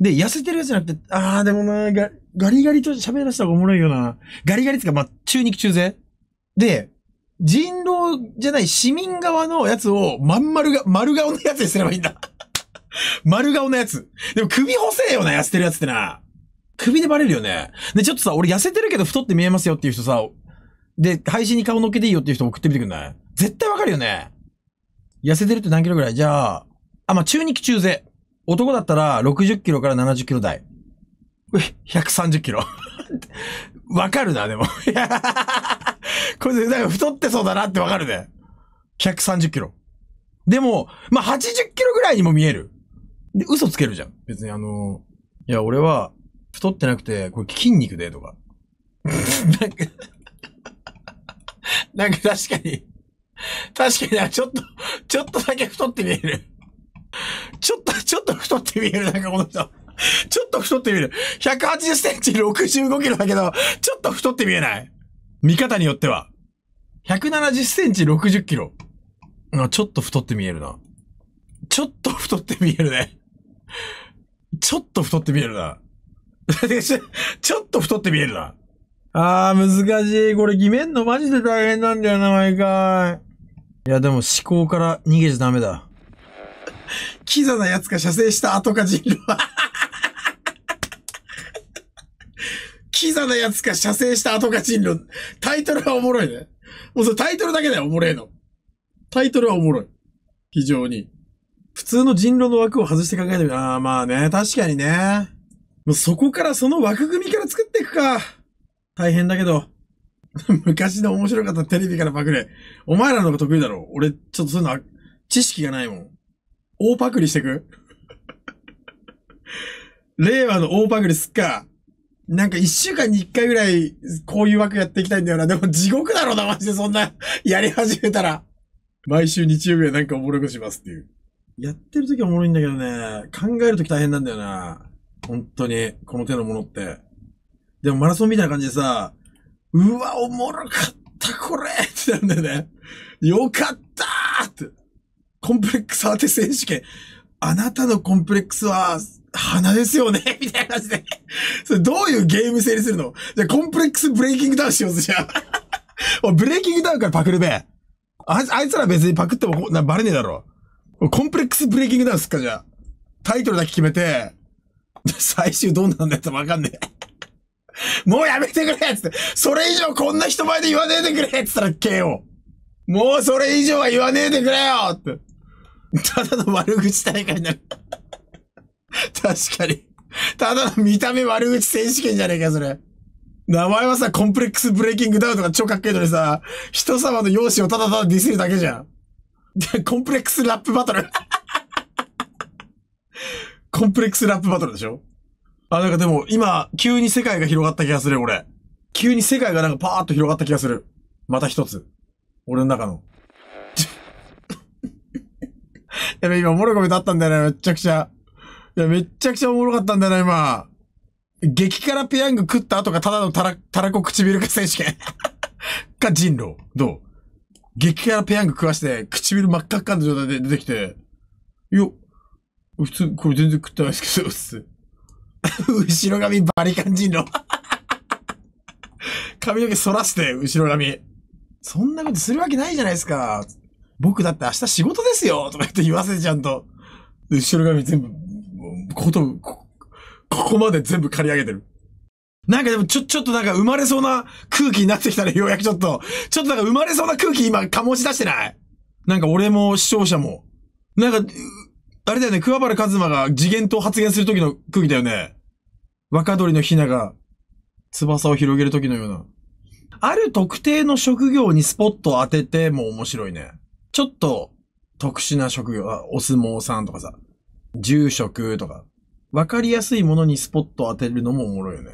A: で、痩せてるやつじゃなくて、あーでもな、ガガリガリと喋らせた方がおもろいよな。ガリガリってか、まあ、中肉中背で、人狼じゃない市民側のやつを、まん丸が、丸顔のやつにすればいいんだ。丸顔のやつ。でも首細えよな、痩せてるやつってな。首でバレるよね。で、ちょっとさ、俺痩せてるけど太って見えますよっていう人さ、で、配信に顔乗っけていいよっていう人送ってみてくんない絶対わかるよね。痩せてるって何キロぐらいじゃあ、あ、まあ、中肉中背。男だったら60キロから70キロ台。う130キロ。わかるな、でも。これ、なんか太ってそうだなってわかるね。130キロ。でも、まあ、80キロぐらいにも見える。で、嘘つけるじゃん。別にあの、いや、俺は、太ってなくて、これ筋肉で、とか。なんか、なんか確かに、確かにちょっと、ちょっとだけ太って見える。ちょっと、ちょっと太って見える、なんかこの人。ちょっと太って見える。180センチ65キロだけど、ちょっと太って見えない。見方によっては。170センチ60キロ。あ、ちょっと太って見えるな。ちょっと太って見えるね。ちょっと太って見えるな。ちょっと太って見えるな。あー、難しい。これ決めんのマジで大変なんだよな、毎回。いや、でも思考から逃げちゃダメだ。キザな奴が射精した後か人狼。キザな奴が射精した後か人狼。タイトルはおもろいね。もうそれタイトルだけだよ、おもろいの。タイトルはおもろい。非常に。普通の人狼の枠を外して考えてみた。ああ、まあね、確かにね。もうそこからその枠組みから作っていくか。大変だけど。昔の面白かったテレビからパクれ。お前らの方が得意だろ。俺、ちょっとそういうの、知識がないもん。大パクリしてく 令和の大パクリすっか。なんか一週間に一回ぐらい、こういう枠やっていきたいんだよな。でも地獄だろうな、マジでそんなやり始めたら。毎週日曜日はなんかおもろくしますっていう。やってる時はおもろいんだけどね、考える時大変なんだよな。本当に、この手のものって。でもマラソンみたいな感じでさ、うわ、おもろかったこれってなるんだよね。よかったーって。コンプレックス当て選手権。あなたのコンプレックスは、鼻ですよね みたいな感じで。それどういうゲーム整理するのじゃ、コンプレックスブレイキングダウンしようぜ、じゃあ。おブレイキングダウンからパクるべ。あいつら別にパクってもなバレねえだろ。コンプレックスブレイキングダウンすっか、じゃあ。タイトルだけ決めて、最終どうなんだよってわかんねえ。もうやめてくれっつって、それ以上こんな人前で言わねえでくれっつったら KO。もうそれ以上は言わねえでくれよって。ただの悪口大会になる確かに。ただの見た目悪口選手権じゃねえか、それ。名前はさ、コンプレックスブレイキングダウンとか超かっけえのにさ、人様の容姿をただただディスるだけじゃん。コンプレックスラップバトル コンプレックスラップバトルでしょあ、なんかでも、今、急に世界が広がった気がする、俺。急に世界がなんかパーッと広がった気がする。また一つ。俺の中の。やべ、今、おもろいコだったんだよな、めちゃくちゃ。いや、めっちゃくちゃおもろかったんだよな、今。激辛ペヤング食った後がただのたら、たらこ唇か選手権か人狼。どう激辛ペヤング食わして、唇真っ赤っかの状態で出てきて、よ、普通、これ全然食ってないですけど、っす。後ろ髪バリカン人の。髪の毛反らして、後ろ髪。そんなことするわけないじゃないですか。僕だって明日仕事ですよとか言って言わせちゃんと。後ろ髪全部、こと、こ、ここまで全部刈り上げてる。なんかでもちょ、ちょっとなんか生まれそうな空気になってきたね、ようやくちょっと、ちょっとなんか生まれそうな空気今醸し出してないなんか俺も視聴者も。なんか、あれだよね、桑原和馬が次元と発言するときの空気だよね。若鳥のヒナが翼を広げるときのような。ある特定の職業にスポットを当てても面白いね。ちょっと特殊な職業、あお相撲さんとかさ、住職とか、わかりやすいものにスポットを当てるのもおもろいよね。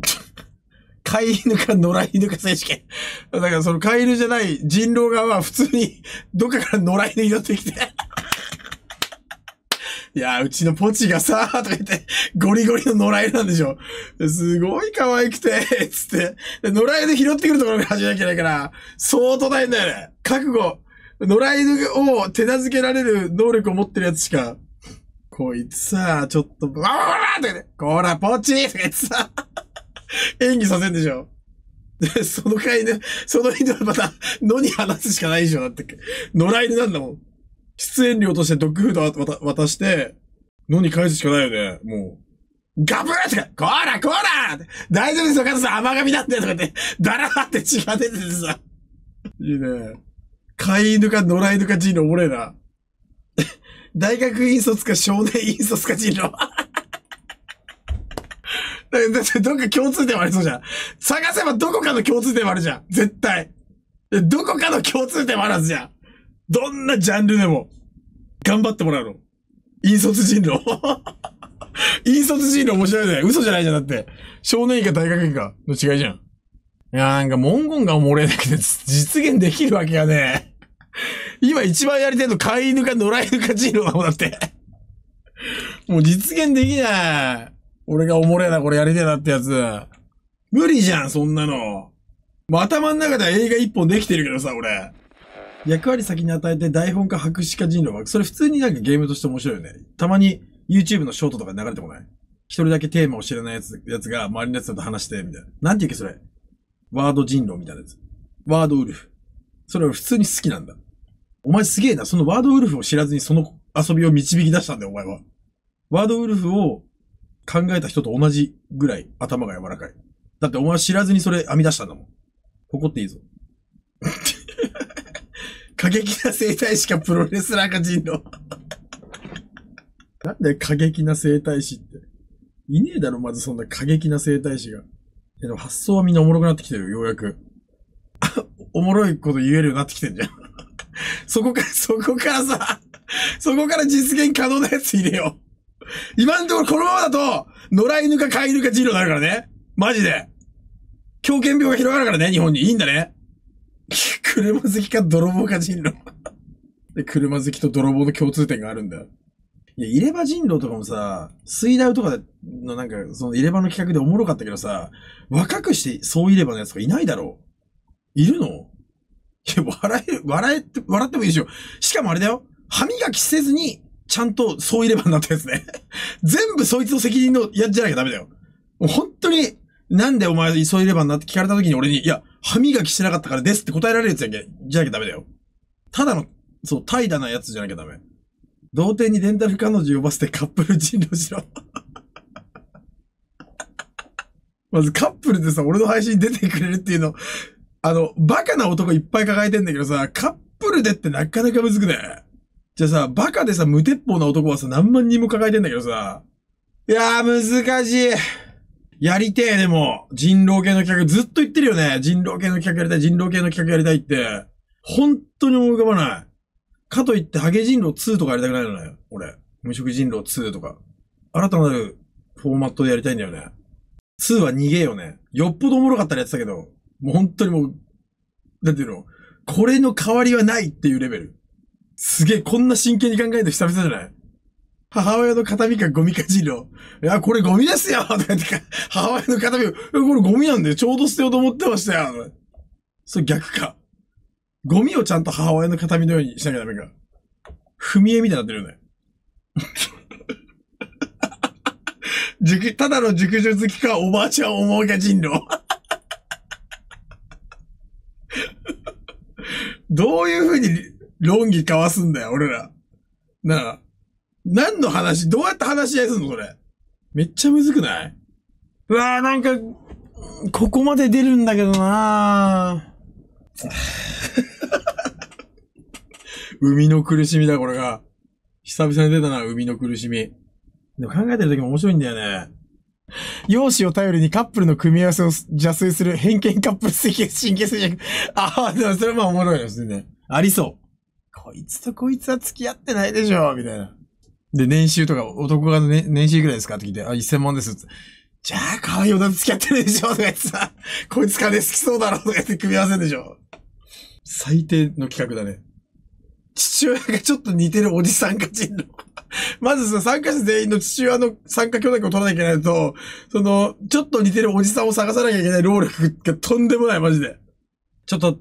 A: 飼い犬か野良犬か選手権。だからその飼い犬じゃない人狼側は普通に どっかから野良犬拾ってきて いやうちのポチがさとか言って、ゴリゴリの野良犬なんでしょ。すごい可愛くて、つって。野良犬拾ってくるところから始めなきゃいけないから、相当大変だよね。覚悟。野良犬を手なずけられる能力を持ってるやつしか。こいつさ、ちょっと、わわわわって、こら、ポチとか言ってさ。演技させんでしょ。で、その回ね、その犬はまた、野に話すしかないでしょ、だって。野良犬なんだもん。出演料としてドッグフード渡して、野に返すしかないよね、もう。ガブーとか、こらこら大丈夫ですよ、カズさん甘髪だってとかって、だらーって血が出ててさ。いいね。飼い犬か野良犬か人狼おもれえな。大学院卒か少年院卒か人狼。だってどっか共通点もありそうじゃん。探せばどこかの共通点もあるじゃん。絶対。どこかの共通点もあるはずじゃん。どんなジャンルでも。頑張ってもらうの。引率人狼。引率人狼面白いね。嘘じゃないじゃん。だって。少年院か大学院かの違いじゃん。いやなんか文言が漏れなくて実現できるわけがね。今一番やりたいの飼い犬か野良犬か人狼だもんだって。もう実現できない。俺がおもれえな、これやりてえなってやつ。無理じゃん、そんなの。もう頭の中では映画一本できてるけどさ、俺。役割先に与えて台本か白紙か人狼は、それ普通になんかゲームとして面白いよね。たまに YouTube のショートとか流れてこない一人だけテーマを知らないやつ、やつが周りのやつと話して、みたいな。なんて言うっけ、それ。ワード人狼みたいなやつ。ワードウルフ。それは普通に好きなんだ。お前すげえな。そのワードウルフを知らずにその遊びを導き出したんだよ、お前は。ワードウルフを考えた人と同じぐらい頭が柔らかい。だってお前知らずにそれ編み出したんだもん。誇っていいぞ。過激な生態師かプロレスラーか人狼。なんで過激な生態師って。いねえだろ、まずそんな過激な生態師が。でも発想はみんなおもろくなってきてるよ、ようやく。おもろいこと言えるようになってきてんじゃん。そこから、そこからさ、そこから実現可能なやつ入れよう。今んところこのままだと、野良犬か飼い犬かジロになるからね。マジで。狂犬病が広がるからね、日本に。いいんだね。車好きか泥棒か人狼 で、車好きと泥棒の共通点があるんだ。いや、入れ歯人狼とかもさ、水ダウとかのなんか、その入れ歯の企画でおもろかったけどさ、若くしてそう入れ歯のやつがいないだろう。いるのいや、笑える、笑えって、笑ってもいいでしょ。しかもあれだよ。歯磨きせずに、ちゃんとそういればになったやつね。全部そいつの責任のやじゃなきゃダメだよ。もう本当に、なんでお前急いればになって聞かれた時に俺に、いや、歯磨きしてなかったからですって答えられるやつやけ、じゃなきゃダメだよ。ただの、そう、怠惰なやつじゃなきゃダメ。童貞にレンタル彼女呼ばせてカップル人狼しろ。まずカップルでさ、俺の配信出てくれるっていうの、あの、バカな男いっぱい抱えてんだけどさ、カップルでってなかなかむずくね。じゃあさ、バカでさ、無鉄砲な男はさ、何万人も抱えてんだけどさ。いやー、難しい。やりてえ、でも。人狼系の企画、ずっと言ってるよね。人狼系の企画やりたい、人狼系の企画やりたいって。本当に思い浮かばない。かといって、ハゲ人狼2とかやりたくないのね。俺。無職人狼2とか。新たなるフォーマットでやりたいんだよね。2は逃げよね。よっぽどおもろかったらやってたけど、もう本当にもう、なんていうの、これの代わりはないっていうレベル。すげえ、こんな真剣に考えるの久々じゃない母親の形見かゴミか人狼。いや、これゴミですよ とか言ってか、母親の形見を、これゴミなんで、ちょうど捨てようと思ってましたよ。それ逆か。ゴミをちゃんと母親の形見のようにしなきゃダメか。踏み絵みたいになってるよね。ただの熟女好きか、おばあちゃん思うか人狼。どういうふうに論議交わすんだよ、俺ら。なあ。何の話どうやって話し合いするのそれ。めっちゃむずくないうわあ、なんか、ここまで出るんだけどなあ。海の苦しみだ、これが。久々に出たな、海の苦しみ。でも考えてる時も面白いんだよね。容姿を頼りにカップルの組み合わせを邪推する偏見カップル神経衰弱。ああ、でもそれはまあおもろいですね。ありそう。こいつとこいつは付き合ってないでしょ、みたいな。で、年収とか、男が、ね、年収いくらいですかって聞いて、あ、1000万ですって。じゃあ、可愛い女と付き合ってるでしょとか言ってさ、こいつ金好きそうだろとか言って組み合わせるでしょ。最低の企画だね。父親がちょっと似てるおじさんかちんの。まずさ、参加者全員の父親の参加許諾を取らなきゃいけないと、その、ちょっと似てるおじさんを探さなきゃいけない労力がとんでもない、マジで。ちょっと、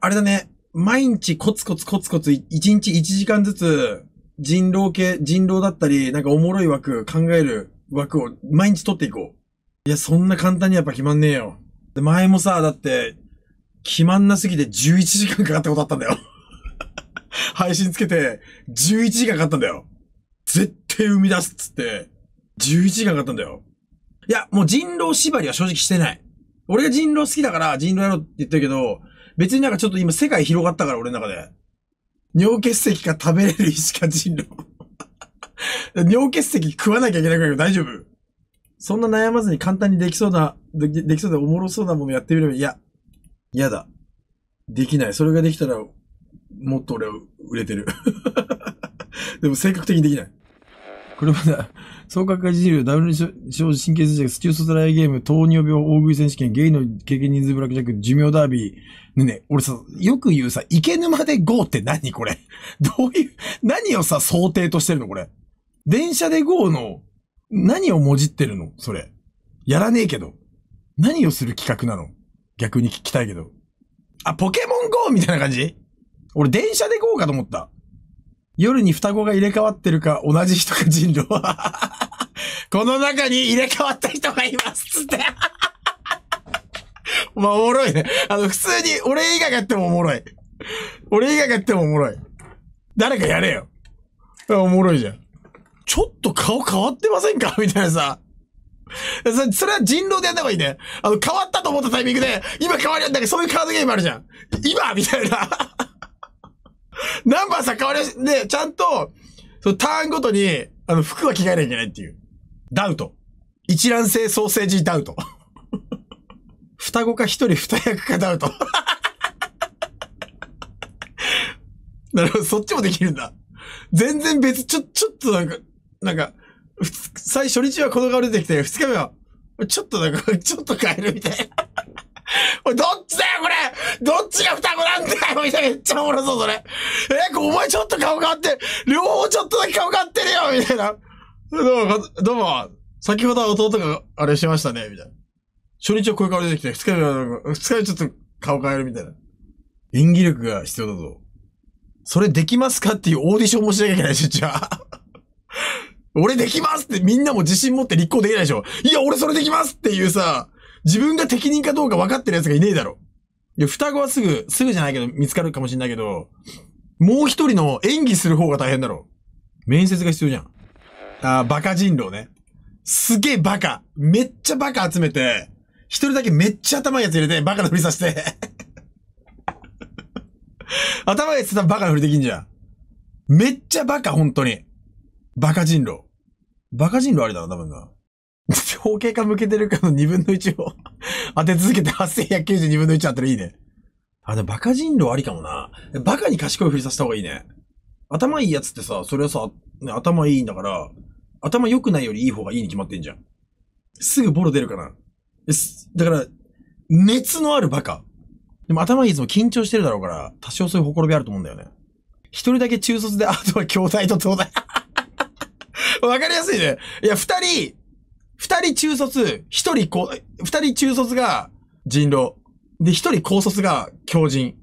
A: あれだね。毎日コツコツコツコツ、1日1時間ずつ、人狼系、人狼だったり、なんかおもろい枠、考える枠を毎日取っていこう。いや、そんな簡単にやっぱ決まんねえよ。で、前もさ、だって、決まんなすぎて11時間かかったことあったんだよ 配信つけて、11時間かかったんだよ。絶対生み出すっつって、11時間かかったんだよ。いや、もう人狼縛りは正直してない。俺が人狼好きだから人狼やろうって言ってるけど、別になんかちょっと今世界広がったから俺の中で。尿結石か食べれる石か人狼。尿結石食わなきゃいけないから大丈夫そんな悩まずに簡単にできそうな、でできそうでおもろそうなものやってみれば、いや、嫌だ。できない。それができたら、もっと俺は売れてる。でも性格的にできない。車だ。総合学会自由、ダブル症神経衰弱、中卒ライゲーム、糖尿病、大食い選手権、ゲイの経験人数ブラックジャック、寿命ダービー。ねね俺さ、よく言うさ、池沼で GO って何これ どういう、何をさ、想定としてるのこれ。電車で GO の、何をもじってるのそれ。やらねえけど。何をする企画なの逆に聞きたいけど。あ、ポケモン GO みたいな感じ俺電車で GO かと思った。夜に双子が入れ替わってるか同じ人か人狼。この中に入れ替わった人がいますつって。まあ、おもろいね。あの、普通に俺以外がやってもおもろい。俺以外がやってもおもろい。誰かやれよ。おもろいじゃん。ちょっと顔変わってませんかみたいなさ。そそれは人狼でやった方がいいね。あの、変わったと思ったタイミングで、今変わりなんだけど、そういうカードゲームあるじゃん。今みたいな。ナンバーさ変わりね、ちゃんと、そのターンごとに、あの、服は着替えなきゃいけないっていう。ダウト。一卵性ソーセージダウト。双子か一人二役かダウト。なるほど、そっちもできるんだ。全然別、ちょ、ちょっとなんか、なんか、最初日はこの顔出てきて、二日目は、ちょっとなんか、ちょっと変えるみたいな。おい、どっちだよ、これどっちが双子なんだよみたいな、めっちゃおもろそう、それ。え、お前ちょっと顔変わって、両方ちょっとだけ顔変わってるよみたいな。どうも、どうも、先ほどは弟があれしましたね、みたいな。初日は声変わり出てきて、二日目は、二日目ちょっと顔変えるみたいな。演技力が必要だぞ。それできますかっていうオーディションもしなきゃいけないし、じゃあ。俺できますってみんなも自信持って立候補できないでしょ。いや、俺それできますっていうさ、自分が適任かどうか分かってる奴がいねえだろ。いや、双子はすぐ、すぐじゃないけど、見つかるかもしんないけど、もう一人の演技する方が大変だろ。面接が必要じゃん。あバカ人狼ね。すげえバカ。めっちゃバカ集めて、一人だけめっちゃ頭いいやつ入れて、バカなふりさせて。頭いいやつ多分バカなふりできんじゃん。めっちゃバカ、本当に。バカ人狼。バカ人狼ありだな、多分な。統計化向けてるかの二分の一を当て続けて8192分の1当てらいいね。あ、でもバカ人狼ありかもな。バカに賢いふりさせた方がいいね。頭いいやつってさ、それはさ、ね、頭いいんだから、頭良くないよりいい方がいいに決まってんじゃん。すぐボロ出るから。だから、熱のあるバカ。でも頭いつも緊張してるだろうから、多少そういうほころびあると思うんだよね。一人だけ中卒で、あとは兄弟と東大。わかりやすいね。いや、二人、二人中卒、一人こ、二人中卒が人狼。で、一人高卒が狂人。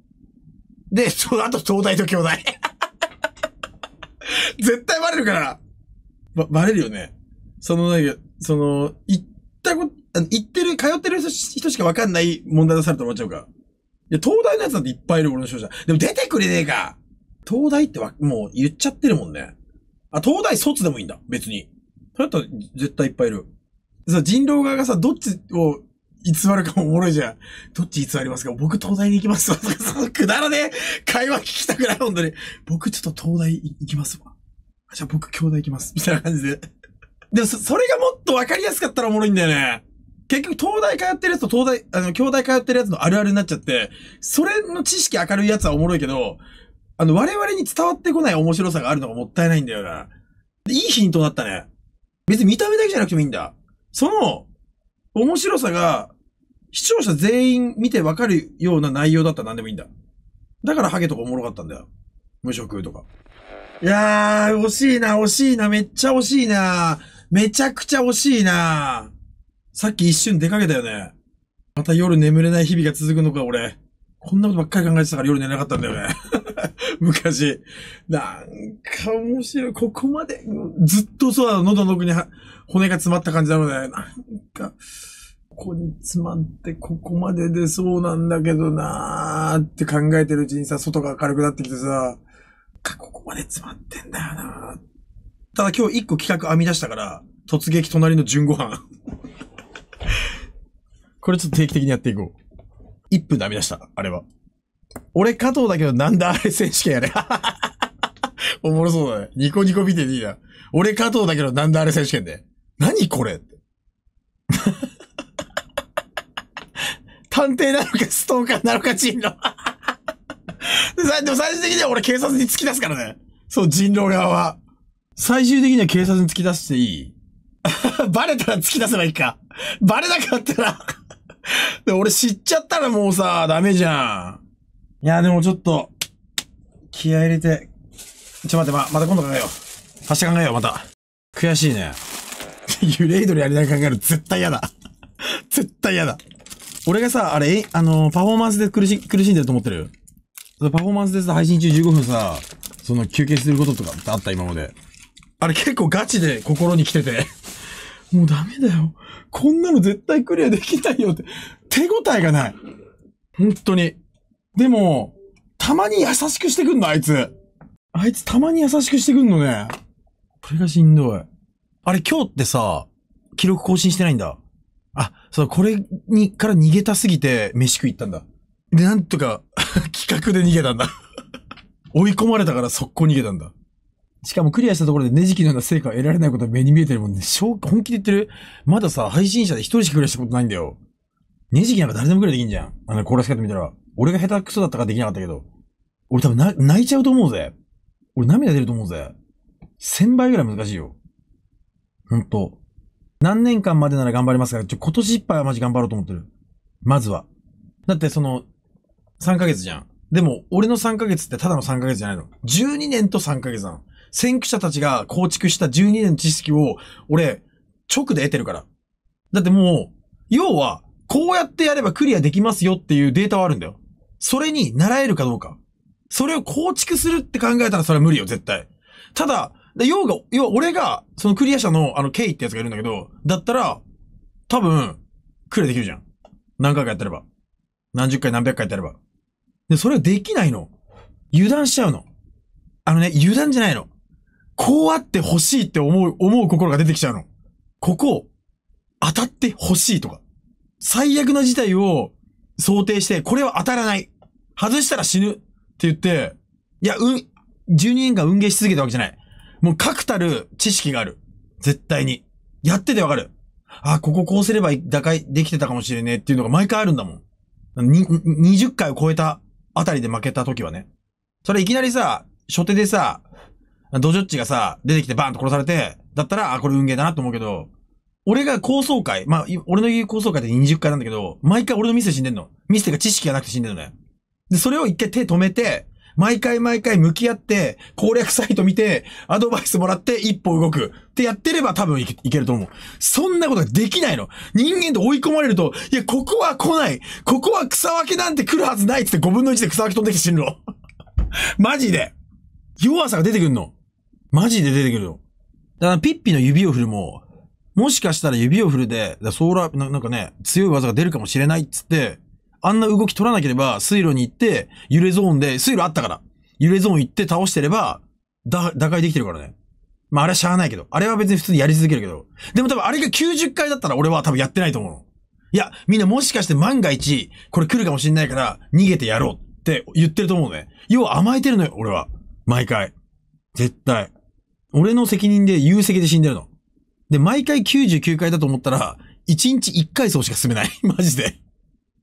A: で、その後東大と兄弟。絶対バレるから。ば、ばれるよね。その、なんか、その、行ったこと、行ってる、通ってる人しかわかんない問題出される終わっちゃうか。いや、東大のやつだっていっぱいいる、俺の勝者。でも出てくれねえか東大ってわ、もう言っちゃってるもんね。あ、東大卒でもいいんだ、別に。それだったら絶対いっぱいいる。さ、人狼側がさ、どっちを偽るかもおもろいじゃん。どっち偽りますか僕東大に行きますわ。くだらねえ会話聞きたくない、本当に。僕ちょっと東大行きますわ。じゃあ僕兄弟行きます。みたいな感じで。でもそ、それがもっとわかりやすかったらおもろいんだよね。結局、東大通ってるやつと東大、あの、兄弟通ってるやつのあるあるになっちゃって、それの知識明るいやつはおもろいけど、あの、我々に伝わってこない面白さがあるのがもったいないんだよな。いいヒントだったね。別に見た目だけじゃなくてもいいんだ。その、面白さが、視聴者全員見てわかるような内容だったら何でもいいんだ。だからハゲとかおもろかったんだよ。無職とか。いやー、惜しいな、惜しいな、めっちゃ惜しいな。めちゃくちゃ惜しいな。さっき一瞬出かけたよね。また夜眠れない日々が続くのか、俺。こんなことばっかり考えてたから夜寝なかったんだよね。昔。なんか面白い。ここまで、ずっとそうだ、喉の奥に骨が詰まった感じなので、なんか、ここに詰まって、ここまで出そうなんだけどなーって考えてるうちにさ、外が明るくなってきてさ、かここまで詰まってんだよなただ今日一個企画編み出したから、突撃隣の純ご飯。これちょっと定期的にやっていこう。1分で編み出した、あれは。俺加藤だけどなんだあれ選手権やれ。おもろそうだね。ニコニコ見てていいな。俺加藤だけどなんだあれ選手権で。何これ 探偵なのかストーカーなのかチンのでも最終的には俺警察に突き出すからね。そう、人狼側は。最終的には警察に突き出していい バレたら突き出せばいいか。バレなかったらで俺知っちゃったらもうさ、ダメじゃん。いや、でもちょっと、気合入れて。ちょ、待って、ま、また今度考えよう。明日考えよう、また。悔しいね。揺れイドルやりながら考える絶対嫌だ。絶対嫌だ。俺がさ、あれ、あのパフォーマンスで苦し、苦しんでると思ってるパフォーマンスでさ、配信中15分さ、その休憩することとかってあった今まで。あれ結構ガチで心に来てて。もうダメだよ。こんなの絶対クリアできないよって。手応えがない。本当に。でも、たまに優しくしてくんの、あいつ。あいつたまに優しくしてくんのね。これがしんどい。あれ今日ってさ、記録更新してないんだ。あ、そう、これに、から逃げたすぎて、飯食い行ったんだ。で、なんとか 企画で逃げたんだ 追い込まれたから速攻逃げたんだ。しかもクリアしたところでネジキのような成果を得られないことは目に見えてるもんね。本気で言ってるまださ、配信者で一人しかクリアしたことないんだよ。ネジキなんか誰でもクリアできんじゃん。あの、コーラスカッて見たら。俺が下手くそだったからできなかったけど。俺多分泣いちゃうと思うぜ。俺涙出ると思うぜ。1000倍ぐらい難しいよ。ほんと。何年間までなら頑張りますら、ちょ、今年いっぱいはマジ頑張ろうと思ってる。まずは。だってその、3ヶ月じゃん。でも、俺の3ヶ月ってただの3ヶ月じゃないの。12年と3ヶ月なの。先駆者たちが構築した12年の知識を、俺、直で得てるから。だってもう、要は、こうやってやればクリアできますよっていうデータはあるんだよ。それに習えるかどうか。それを構築するって考えたらそれは無理よ、絶対。ただ、要が、要は俺が、そのクリア者の、あの、ケイってやつがいるんだけど、だったら、多分、クリアできるじゃん。何回かやってれば。何十回何百回やってれば。で、それはできないの。油断しちゃうの。あのね、油断じゃないの。こうあって欲しいって思う、思う心が出てきちゃうの。ここ、当たって欲しいとか。最悪な事態を想定して、これは当たらない。外したら死ぬ。って言って、いや、うん、12年間運営し続けたわけじゃない。もう確たる知識がある。絶対に。やっててわかる。あ、こここうすれば打開できてたかもしれねえっていうのが毎回あるんだもん。20回を超えたあたりで負けた時はね。それいきなりさ、初手でさ、ドジョッチがさ、出てきてバーンと殺されて、だったら、あ、これ運ゲーだなと思うけど、俺が高層階、まあ、俺の言う高層階って20階なんだけど、毎回俺のミスで死んでんの。ミスっていうか知識がなくて死んでんのね。で、それを一回手止めて、毎回毎回向き合って、攻略サイト見て、アドバイスもらって一歩動く。ってやってれば多分いけると思う。そんなことができないの。人間と追い込まれると、いや、ここは来ない。ここは草分けなんて来るはずないっつって5分の1で草分け飛んできて死ぬの。マジで。弱さが出てくんの。マジで出てくるの。だからピッピの指を振るも、もしかしたら指を振るで、ソーラーな、なんかね、強い技が出るかもしれないっつって、あんな動き取らなければ、水路に行って、揺れゾーンで、水路あったから、揺れゾーン行って倒してれば、だ、打開できてるからね。まあ、あれはしゃあないけど。あれは別に普通にやり続けるけど。でも多分あれが90回だったら俺は多分やってないと思ういや、みんなもしかして万が一、これ来るかもしんないから、逃げてやろうって言ってると思うね。要は甘えてるのよ、俺は。毎回。絶対。俺の責任で有責で死んでるの。で、毎回99回だと思ったら、1日1回そうしか進めない。マジで。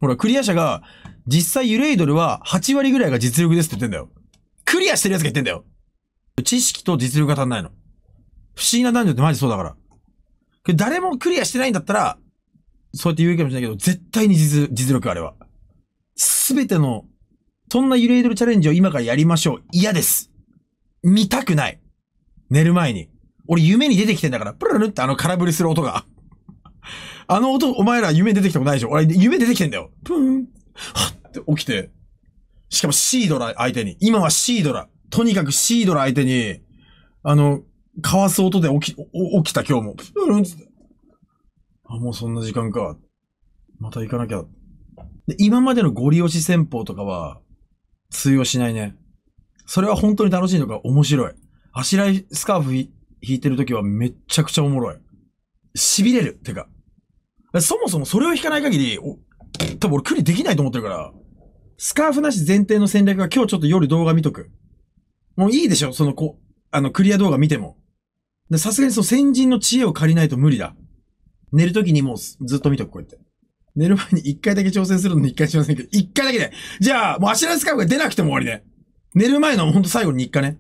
A: ほら、クリア者が、実際ユレイドルは8割ぐらいが実力ですって言ってんだよ。クリアしてる奴が言ってんだよ知識と実力が足んないの。不思議な男女ってマジそうだから。誰もクリアしてないんだったら、そうやって言うかもしれないけど、絶対に実実力あれは。すべての、そんなユレイドルチャレンジを今からやりましょう。嫌です。見たくない。寝る前に。俺夢に出てきてんだから、プルルってあの空振りする音が。あの音、お前ら夢出てきたことないでしょ俺、夢出てきてんだよ。プーン。はっって起きて。しかもシードラ相手に。今はシードラ。とにかくシードラ相手に、あの、かわす音で起き、起きた今日も。あ、もうそんな時間か。また行かなきゃ。で、今までのゴリ押し戦法とかは、通用しないね。それは本当に楽しいのか面白い。あしらいスカーフ引いてる時はめっちゃくちゃおもろい。痺れる。てか、そもそもそれを引かない限り、多分俺クリできないと思ってるから、スカーフなし前提の戦略は今日ちょっと夜動画見とく。もういいでしょそのこ、あの、クリア動画見ても。さすがにその先人の知恵を借りないと無理だ。寝るときにもうずっと見とく、こうやって。寝る前に一回だけ挑戦するのに一回しませんけど、一回だけで。じゃあ、もう足のュスカーフが出なくても終わりね。寝る前のほんと最後に日課ね。